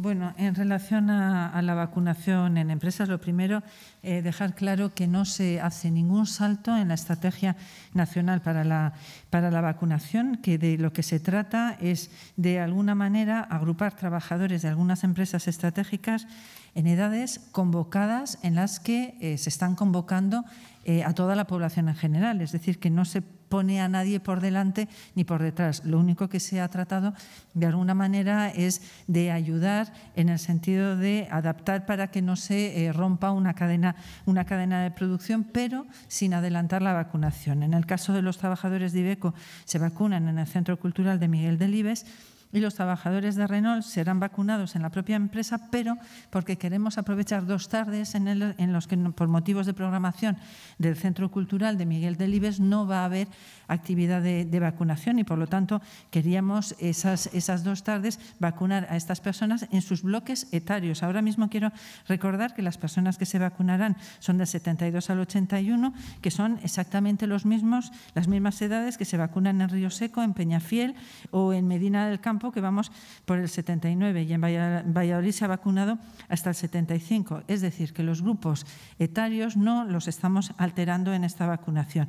S2: Bueno, en relación a, la vacunación en empresas, lo primero, eh, dejar claro que no se hace ningún salto en la estrategia nacional para la, para la vacunación, que de lo que se trata es, de alguna manera, agrupar trabajadores de algunas empresas estratégicas en edades convocadas en las que eh, se están convocando eh, a toda la población en general. Es decir, que no se pone a nadie por delante ni por detrás. Lo único que se ha tratado de alguna manera es de ayudar en el sentido de adaptar para que no se eh, rompa una cadena, una cadena de producción, pero sin adelantar la vacunación. En el caso de los trabajadores de Ibeco, se vacunan en el Centro Cultural de Miguel de Libes y los trabajadores de Renault serán vacunados en la propia empresa, pero porque queremos aprovechar dos tardes en, los que, por motivos de programación del Centro Cultural de Miguel Delibes, no va a haber actividad de, vacunación y, por lo tanto, queríamos esas, esas dos tardes vacunar a estas personas en sus bloques etarios. Ahora mismo quiero recordar que las personas que se vacunarán son de 72 al 81, que son exactamente los mismos, las mismas edades que se vacunan en Río Seco, en Peñafiel o en Medina del Campo que vamos por el 79 y en Valladolid se ha vacunado hasta el 75. Es decir, que los grupos etarios no los estamos alterando en esta vacunación.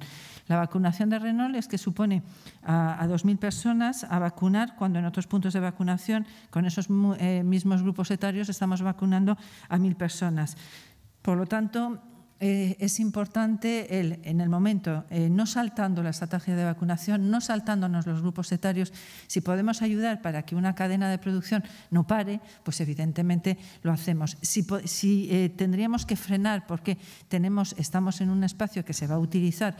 S2: La vacunación de Renault es que supone a, 2.000 personas a vacunar, cuando en otros puntos de vacunación, con esos eh, mismos grupos etarios, estamos vacunando a 1.000 personas. Por lo tanto, eh, es importante en el momento, eh, no saltando la estrategia de vacunación, no saltándonos los grupos etarios, si podemos ayudar para que una cadena de producción no pare, pues evidentemente lo hacemos. Si, eh, tendríamos que frenar porque tenemos, estamos en un espacio que se va a utilizar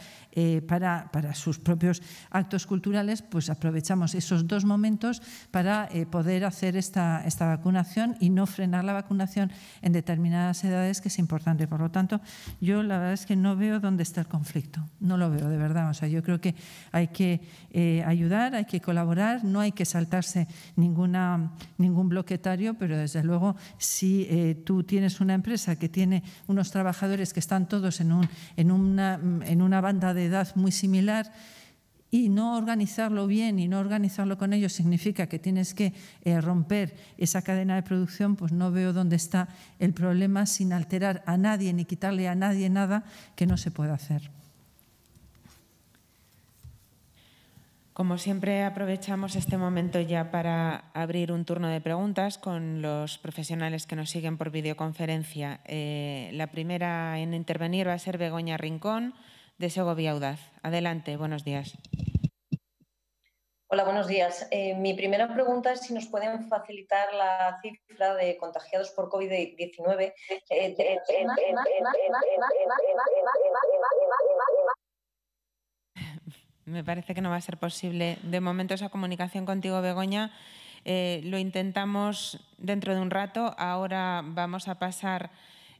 S2: para, sus propios actos culturales, pues aprovechamos esos dos momentos para poder hacer esta, esta vacunación y no frenar la vacunación en determinadas edades, que es importante. Por lo tanto, yo la verdad es que no veo dónde está el conflicto, no lo veo de verdad. O sea, yo creo que hay que eh, ayudar, hay que colaborar, no hay que saltarse ninguna, ningún bloquetario, pero desde luego si eh, tú tienes una empresa que tiene unos trabajadores que están todos en, un, en, una, en una banda de edad muy similar, y no organizarlo bien y no organizarlo con ellos significa que tienes que eh, romper esa cadena de producción, pues no veo dónde está el problema sin alterar a nadie ni quitarle a nadie nada que no se pueda hacer.
S5: Como siempre, aprovechamos este momento ya para abrir un turno de preguntas con los profesionales que nos siguen por videoconferencia. Eh, la primera en intervenir va a ser Begoña Rincón, de Segovia Audaz. Adelante, buenos días.
S2: Hola, buenos días. Eh, mi primera pregunta es si nos pueden facilitar la cifra de contagiados por COVID-19.
S5: Me parece que no va a ser posible. De momento esa comunicación contigo, Begoña, eh, lo intentamos dentro de un rato. Ahora vamos a pasar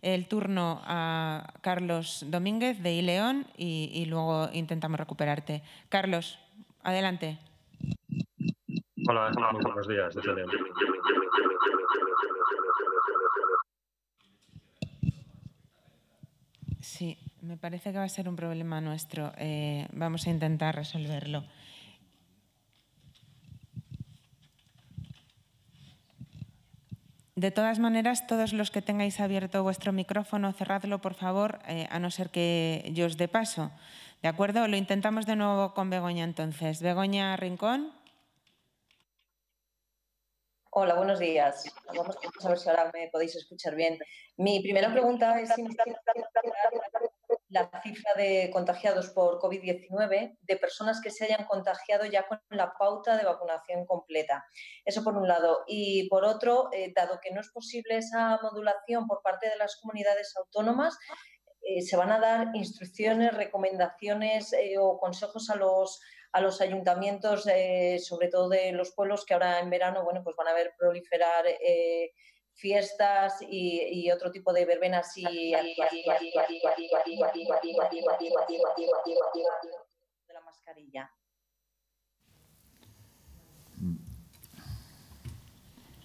S5: el turno a Carlos Domínguez de Ileón y, y luego intentamos recuperarte. Carlos, adelante.
S4: Hola, buenos días Sí,
S5: me parece que va a ser un problema nuestro. vamos a intentar resolverlo. De todas maneras, todos los que tengáis abierto vuestro micrófono, cerradlo por favor, eh, a no ser que yo os dé paso. ¿De acuerdo? Lo intentamos de nuevo con Begoña entonces. Begoña Rincón. Hola, buenos días. Vamos
S3: a ver si ahora me podéis escuchar bien.
S5: Mi primera pregunta
S2: es si
S3: la cifra de contagiados por COVID-19 de personas que se hayan contagiado ya con la pauta de vacunación completa. Eso por un lado. Y por otro, eh, dado que no es posible esa modulación por parte de las comunidades autónomas, eh, se van a dar instrucciones, recomendaciones eh, o consejos a los, a los ayuntamientos, sobre todo de los pueblos que ahora en verano bueno, pues van a ver proliferar fiestas y, otro tipo de verbenas y...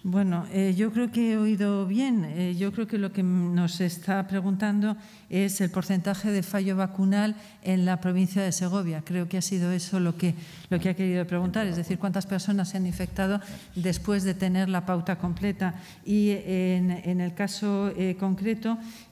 S2: Bueno, eh, yo creo que he oído bien. Eh, yo creo que lo que nos está preguntando es el porcentaje de fallo vacunal en la provincia de Segovia. Creo que ha sido eso lo que, lo que ha querido preguntar, es decir, cuántas personas se han infectado después de tener la pauta completa. Y eh, en, en el caso concreto,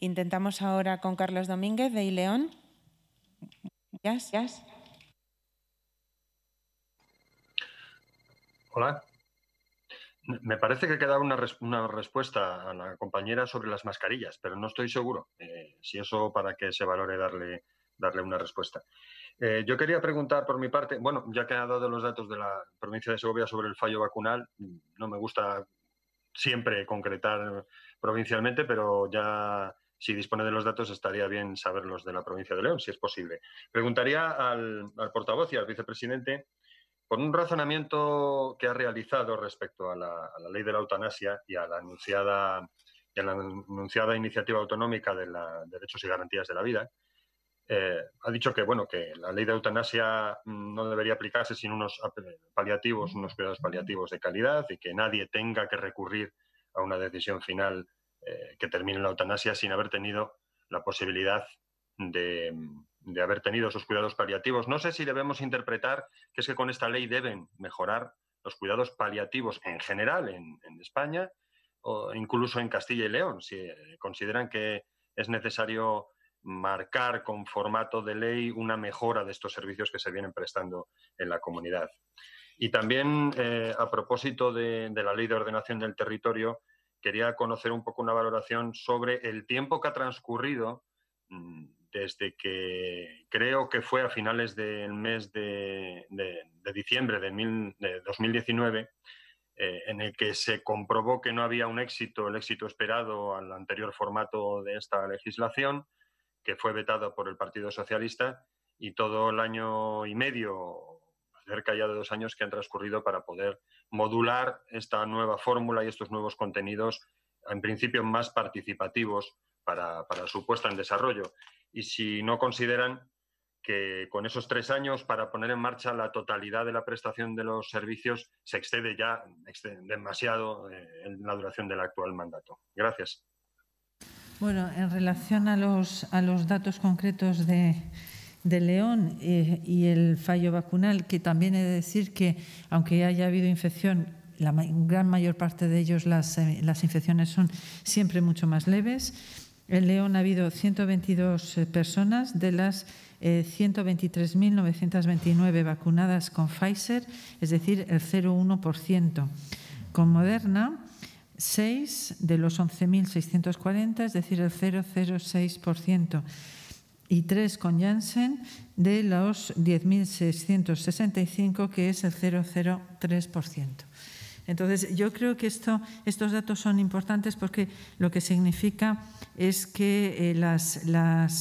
S5: Intentamos ahora con Carlos Domínguez de Ileón. Gracias.
S4: Hola. Me parece que queda una, una, respuesta a la compañera sobre las mascarillas, pero no estoy seguro eh, si eso para que se valore darle, darle una respuesta. Eh, yo quería preguntar por mi parte, bueno, ya que ha dado los datos de la provincia de Segovia sobre el fallo vacunal, no me gusta siempre concretar provincialmente, pero ya si dispone de los datos, estaría bien saberlos de la provincia de León, si es posible. Preguntaría al, portavoz y al vicepresidente por un razonamiento que ha realizado respecto a la, ley de la eutanasia y a la anunciada, iniciativa autonómica de derechos y garantías de la vida. Eh, ha dicho que bueno que la ley de eutanasia mm, no debería aplicarse sin unos paliativos, unos cuidados paliativos de calidad y que nadie tenga que recurrir a una decisión final eh, que terminen la eutanasia sin haber tenido la posibilidad mm, de, haber tenido esos cuidados paliativos. No sé si debemos interpretar que es que con esta ley deben mejorar los cuidados paliativos en general en, España o incluso en Castilla y León, si eh, consideran que es necesario marcar con formato de ley una mejora de estos servicios que se vienen prestando en la comunidad. Y también, eh, a propósito de, la ley de ordenación del territorio, quería conocer un poco una valoración sobre el tiempo que ha transcurrido mm, desde que creo que fue a finales del mes de, diciembre de, 2019, eh, en el que se comprobó que no había un éxito, el éxito esperado al anterior formato de esta legislación, que fue vetado por el Partido Socialista, y todo el año y medio, cerca ya de dos años que han transcurrido para poder modular esta nueva fórmula y estos nuevos contenidos, en principio más participativos para, su puesta en desarrollo. Y si no consideran que con esos tres años para poner en marcha la totalidad de la prestación de los servicios se excede ya demasiado eh, en la duración del actual mandato. Gracias.
S2: Bueno, en relación a los, a los datos concretos de, de León eh, y el fallo vacunal, que también he de decir que, aunque haya habido infección, la gran mayor parte de ellos eh, las, infecciones son siempre mucho más leves. En León ha habido 122 eh, personas, de las 123.929 vacunadas con Pfizer, es decir, el 0,1%. Con Moderna, 6 de los 11.640, es decir, el 0,06% y tres con Janssen de los 10.665, que es el 0,03%. Entonces, yo creo que esto, estos datos son importantes porque lo que significa es que eh, las,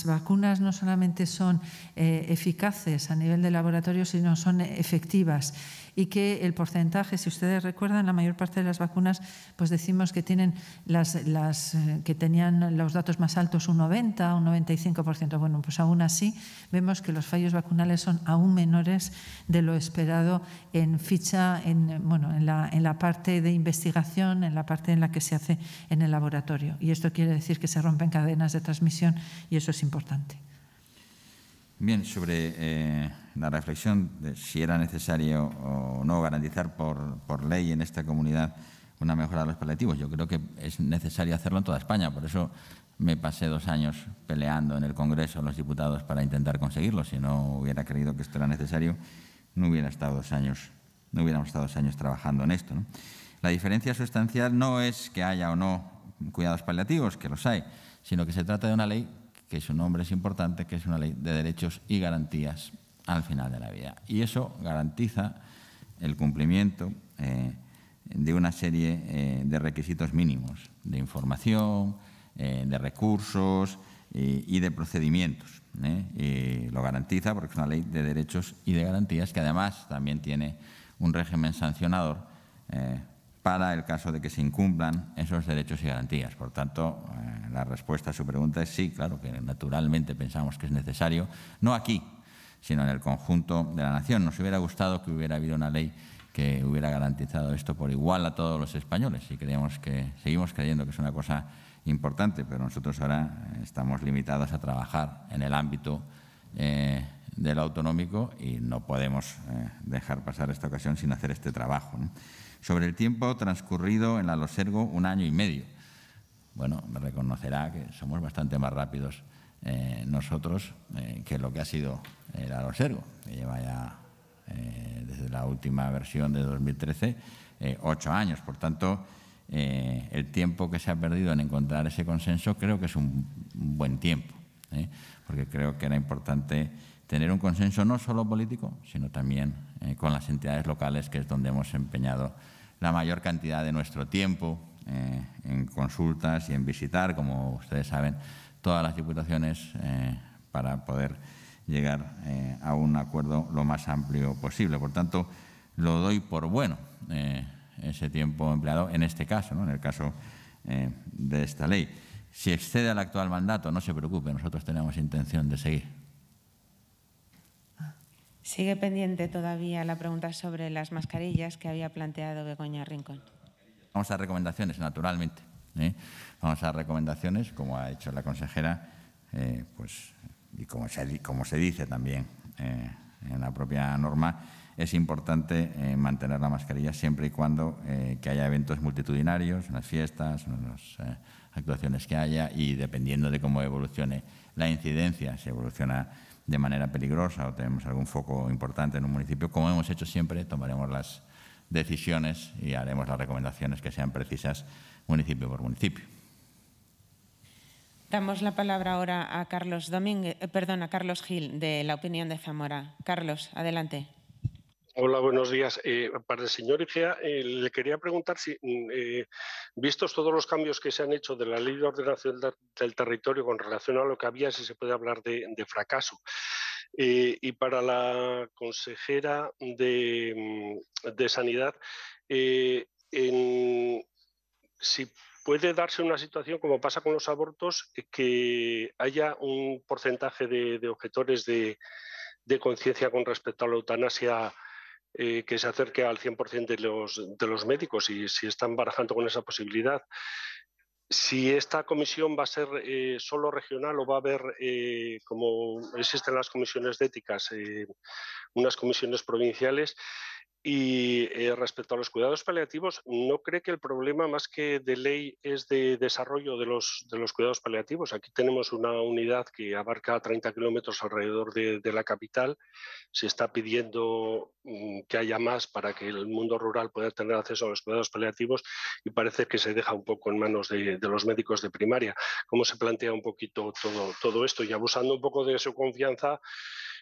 S2: vacunas no solamente son eh, eficaces a nivel de laboratorio, sino son efectivas y que el porcentaje, si ustedes recuerdan, la mayor parte de las vacunas, pues decimos que tienen las, las eh, que tenían los datos más altos un 90, un 95%. Bueno, pues aún así vemos que los fallos vacunales son aún menores de lo esperado en ficha, en, bueno, en la, parte de investigación, en la parte en la que se hace en el laboratorio. Y esto quiere decir que se rompen cadenas de transmisión y eso es importante.
S1: Bien, sobre eh, la reflexión de si era necesario o no garantizar por, ley en esta comunidad una mejora de los paliativos. Yo creo que es necesario hacerlo en toda España, por eso me pasé dos años peleando en el Congreso los diputados para intentar conseguirlo. Si no hubiera creído que esto era necesario, no hubiera estado dos años, no hubiéramos estado dos años trabajando en esto. La diferencia sustancial no es que haya o no cuidados paliativos, que los hay, sino que se trata de una ley que su nombre es importante, que es una ley de derechos y garantías al final de la vida. Y eso garantiza el cumplimiento eh, de una serie eh, de requisitos mínimos, de información, eh, de recursos y de procedimientos. Y lo garantiza porque es una ley de derechos y de garantías que además también tiene un régimen sancionador para el caso de que se incumplan esos derechos y garantías. Por tanto, la respuesta a su pregunta es sí, claro que naturalmente pensamos que es necesario, no aquí, sino en el conjunto de la nación. Nos hubiera gustado que hubiera habido una ley que hubiera garantizado esto por igual a todos los españoles y creemos que seguimos creyendo que es una cosa importante, pero nosotros ahora estamos limitados a trabajar en el ámbito eh, del autonómico y no podemos eh, dejar pasar esta ocasión sin hacer este trabajo. Sobre el tiempo transcurrido en la Losergo, un año y medio. Bueno, me reconocerá que somos bastante más rápidos eh, nosotros, eh, que es lo que ha sido el Alosergo, que lleva ya eh, desde la última versión de 2013 ocho años. Por tanto, el tiempo que se ha perdido en encontrar ese consenso creo que es un buen tiempo, porque creo que era importante tener un consenso no solo político, sino también con las entidades locales, que es donde hemos empeñado la mayor cantidad de nuestro tiempo en consultas y en visitar, como ustedes saben todas las diputaciones eh, para poder llegar eh, a un acuerdo lo más amplio posible. Por tanto, lo doy por bueno eh, ese tiempo empleado en este caso, en el caso de esta ley. Si excede al actual mandato, no se preocupe, nosotros tenemos intención de seguir.
S5: Sigue pendiente todavía la pregunta sobre las mascarillas que había planteado Begoña Rincón.
S1: Vamos a recomendaciones, naturalmente. ¿eh? Vamos a recomendaciones, como ha hecho la consejera, eh, pues, y como se, como se dice también eh, en la propia norma, es importante mantener la mascarilla siempre y cuando que haya eventos multitudinarios, unas fiestas, unas actuaciones que haya y dependiendo de cómo evolucione la incidencia, si evoluciona de manera peligrosa o tenemos algún foco importante en un municipio, como hemos hecho siempre, tomaremos las decisiones y haremos las recomendaciones que sean precisas municipio por municipio.
S5: Damos la palabra ahora a Carlos, Domínguez, eh, Carlos Gil, de La Opinión de Zamora. Carlos, adelante.
S6: Hola, buenos días. Eh, para el señor Igea, eh, le quería preguntar si, mm, vistos todos los cambios que se han hecho de la ley de ordenación del territorio con relación a lo que había, si se puede hablar de, de fracaso. y para la consejera de, mm, de Sanidad, en, si puede darse una situación como pasa con los abortos, eh, que haya un porcentaje de, objetores de, conciencia con respecto a la eutanasia eh, que se acerque al 100% de los, médicos y si están barajando con esa posibilidad. Si esta comisión va a ser eh, solo regional o va a haber, como existen las comisiones de éticas, unas comisiones provinciales, y eh, respecto a los cuidados paliativos, no cree que el problema más que de ley es de desarrollo de los, de los cuidados paliativos. Aquí tenemos una unidad que abarca 30 kilómetros alrededor de, la capital. Se está pidiendo mm, que haya más para que el mundo rural pueda tener acceso a los cuidados paliativos y parece que se deja un poco en manos de, los médicos de primaria. ¿Cómo se plantea un poquito todo, todo esto? Y abusando un poco de su confianza,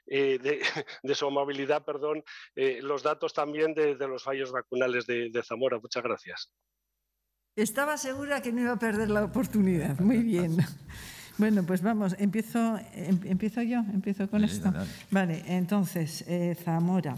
S6: eh, de, su amabilidad, perdón, eh, los datos también de, los fallos vacunales de, Zamora. Muchas gracias.
S2: Estaba segura que no iba a perder la oportunidad. Muy bien. Bueno, pues vamos, empiezo, em, empiezo yo, empiezo con esto. Vale, entonces, eh, Zamora.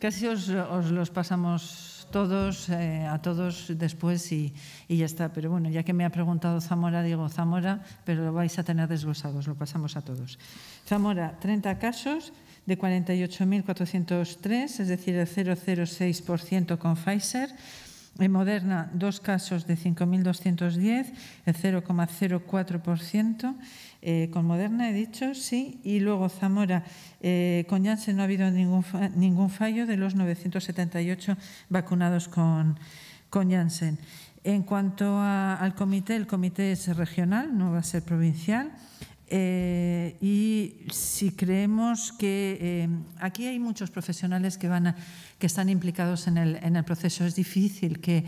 S2: casi os los pasamos todos, eh, a todos después y, y, ya está. Pero bueno, ya que me ha preguntado Zamora, digo Zamora, pero lo vais a tener desglosados, lo pasamos a todos. Zamora, 30 casos de 48.403, es decir, el 0,06% con Pfizer. En Moderna, dos casos de 5.210, el 0,04%. Eh, con Moderna he dicho sí, y luego Zamora, eh, con Janssen no ha habido ningún, ningún fallo de los 978 vacunados con, Janssen. En cuanto al comité, el comité es regional, no va a ser provincial. Eh, y si creemos que eh, aquí hay muchos profesionales que, van que están implicados en el, en el, proceso, es difícil que,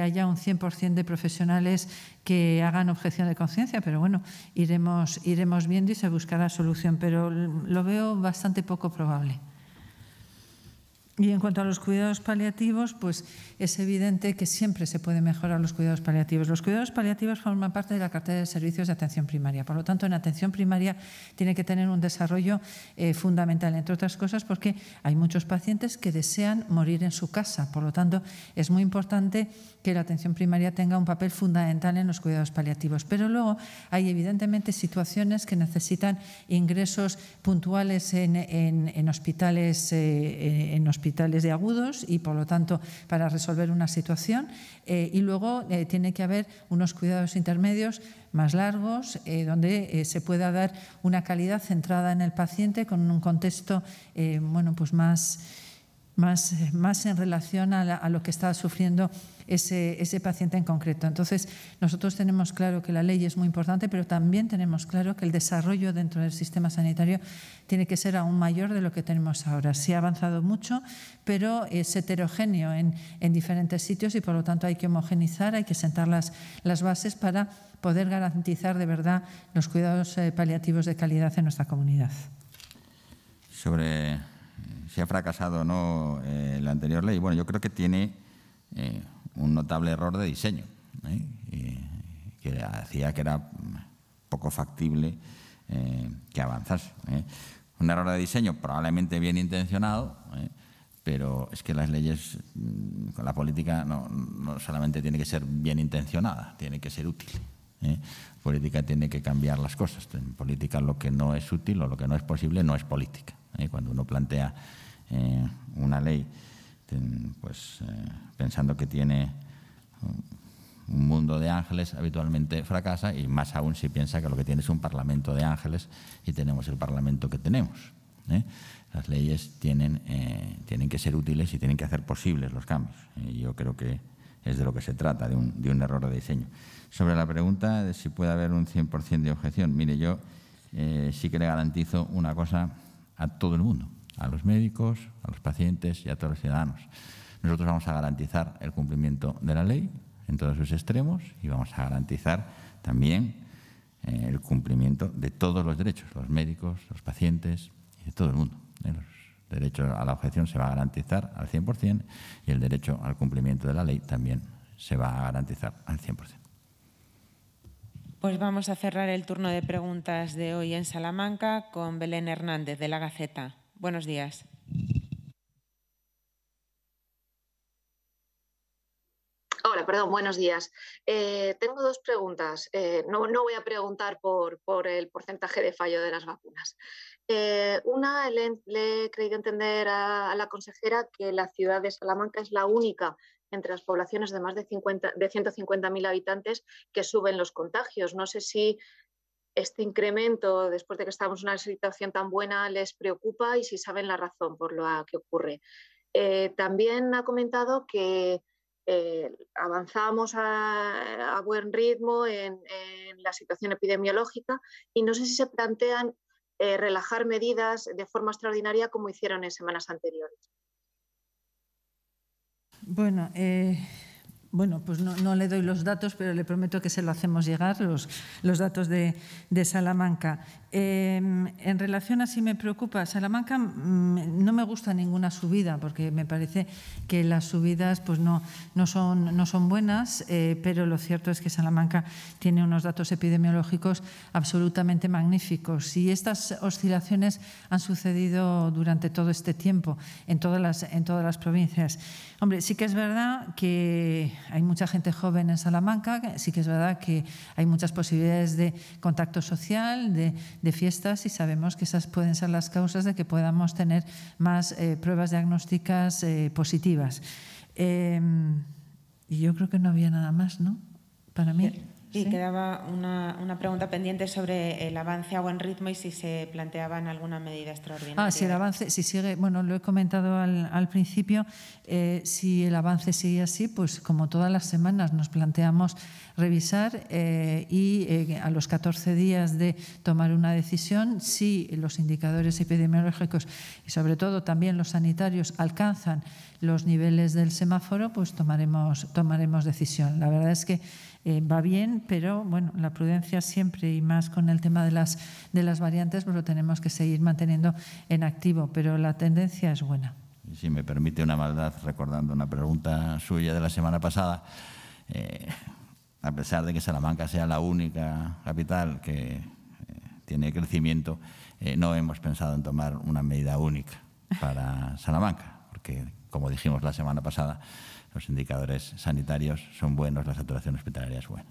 S2: haya un 100% de profesionales que hagan objeción de conciencia, pero bueno, iremos, iremos viendo y se buscará solución, pero lo veo bastante poco probable. Y en cuanto a los cuidados paliativos, pues es evidente que siempre se puede mejorar los cuidados paliativos. Los cuidados paliativos forman parte de la cartera de servicios de atención primaria. Por lo tanto, en atención primaria tiene que tener un desarrollo eh, fundamental, entre otras cosas, porque hay muchos pacientes que desean morir en su casa. Por lo tanto, es muy importante que la atención primaria tenga un papel fundamental en los cuidados paliativos. Pero luego hay evidentemente situaciones que necesitan ingresos puntuales en, hospitales. en hospitales eh, eh, de agudos y, por lo tanto, para resolver una situación. Eh, y luego eh, tiene que haber unos cuidados intermedios más largos, eh, donde se pueda dar una calidad centrada en el paciente con un contexto bueno, pues más más, eh, más en relación a, lo que está sufriendo ese, paciente en concreto. Entonces, nosotros tenemos claro que la ley es muy importante, pero también tenemos claro que el desarrollo dentro del sistema sanitario tiene que ser aún mayor de lo que tenemos ahora. Se ha avanzado mucho, pero es heterogéneo en, en diferentes sitios y, por lo tanto, hay que homogenizar, hay que sentar las, las bases para poder garantizar de verdad los cuidados eh, paliativos de calidad en nuestra comunidad.
S1: Sobre si ha fracasado o no eh, la anterior ley. Bueno, yo creo que tiene eh, un notable error de diseño, ¿eh? que hacía que era poco factible que avanzase. Un error de diseño probablemente bien intencionado, pero es que las leyes con mm, la política no, solamente tiene que ser bien intencionada, tiene que ser útil. ¿eh? Política tiene que cambiar las cosas. En política lo que no es útil o lo que no es posible no es política. Cuando uno plantea eh, una ley pues, eh, pensando que tiene un mundo de ángeles, habitualmente fracasa y más aún si piensa que lo que tiene es un parlamento de ángeles y tenemos el parlamento que tenemos. ¿eh? Las leyes tienen, tienen que ser útiles y tienen que hacer posibles los cambios. yo creo que es de lo que se trata, de un, de un error de diseño. Sobre la pregunta de si puede haber un 100% de objeción, mire, yo sí que le garantizo una cosa a todo el mundo a los médicos, a los pacientes y a todos los ciudadanos. Nosotros vamos a garantizar el cumplimiento de la ley en todos sus extremos y vamos a garantizar también eh, el cumplimiento de todos los derechos, los médicos, los pacientes y de todo el mundo. El eh, derecho a la objeción se va a garantizar al 100% y el derecho al cumplimiento de la ley también se va a garantizar al 100%.
S5: Pues vamos a cerrar el turno de preguntas de hoy en Salamanca con Belén Hernández de la Gaceta. Buenos días.
S3: Hola, perdón, buenos días. Eh, tengo
S2: dos preguntas. Eh, no, voy a preguntar por, el porcentaje de fallo de las vacunas. Eh, una, le, he creído entender a, la consejera que la ciudad
S3: de Salamanca es la única entre las poblaciones de más de, 50, de 150.000 habitantes que suben los contagios. No sé si este incremento, después de que estamos en una situación tan buena, les preocupa y si saben la razón por lo que ocurre. Eh, también ha comentado que eh, avanzamos a, buen ritmo en, la situación epidemiológica y no sé si se plantean eh, relajar medidas de forma extraordinaria como hicieron en semanas anteriores.
S2: Bueno, bueno, pues no, le doy los datos, pero le prometo que se lo hacemos llegar, los, los datos de, de Salamanca. Eh, en relación a si me preocupa, Salamanca mm, no me gusta ninguna subida, porque me parece que las subidas pues no, no, son, no son buenas, eh, pero lo cierto es que Salamanca tiene unos datos epidemiológicos absolutamente magníficos. Y estas oscilaciones han sucedido durante todo este tiempo en todas las, en todas las provincias. Hombre, sí que es verdad que hay mucha gente joven en Salamanca, sí que es verdad que hay muchas posibilidades de contacto social, de, fiestas, y sabemos que esas pueden ser las causas de que podamos tener más eh, pruebas diagnósticas eh, positivas. Em, y yo creo que no había nada más, ¿no? Para mí. Eh,
S5: y ¿Sí? quedaba una, una, pregunta pendiente sobre el avance a buen ritmo y si se planteaban alguna medida extraordinaria. Ah, si el
S2: avance, si sigue, bueno, lo he comentado al, principio, eh, si el avance sigue así, pues como todas las semanas nos planteamos revisar eh, y eh, a los 14 días de tomar una decisión, si los indicadores epidemiológicos y sobre todo también los sanitarios alcanzan los niveles del semáforo, pues tomaremos, tomaremos decisión. La verdad es que eh, va bien, pero bueno, la prudencia siempre y más con el tema de las, de las variantes, pues lo tenemos que seguir manteniendo en activo, pero la tendencia es buena.
S1: si me permite una maldad, recordando una pregunta suya de la semana pasada, eh, a pesar de que Salamanca sea la única capital que eh, tiene crecimiento, no hemos pensado en tomar una medida única para Salamanca, porque, como dijimos la semana pasada, los indicadores sanitarios son buenos, la saturación hospitalaria es buena.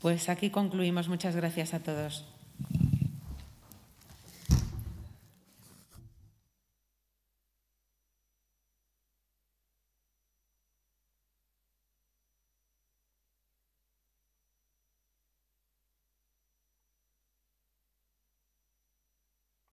S5: Pues aquí concluimos. Muchas gracias a todos.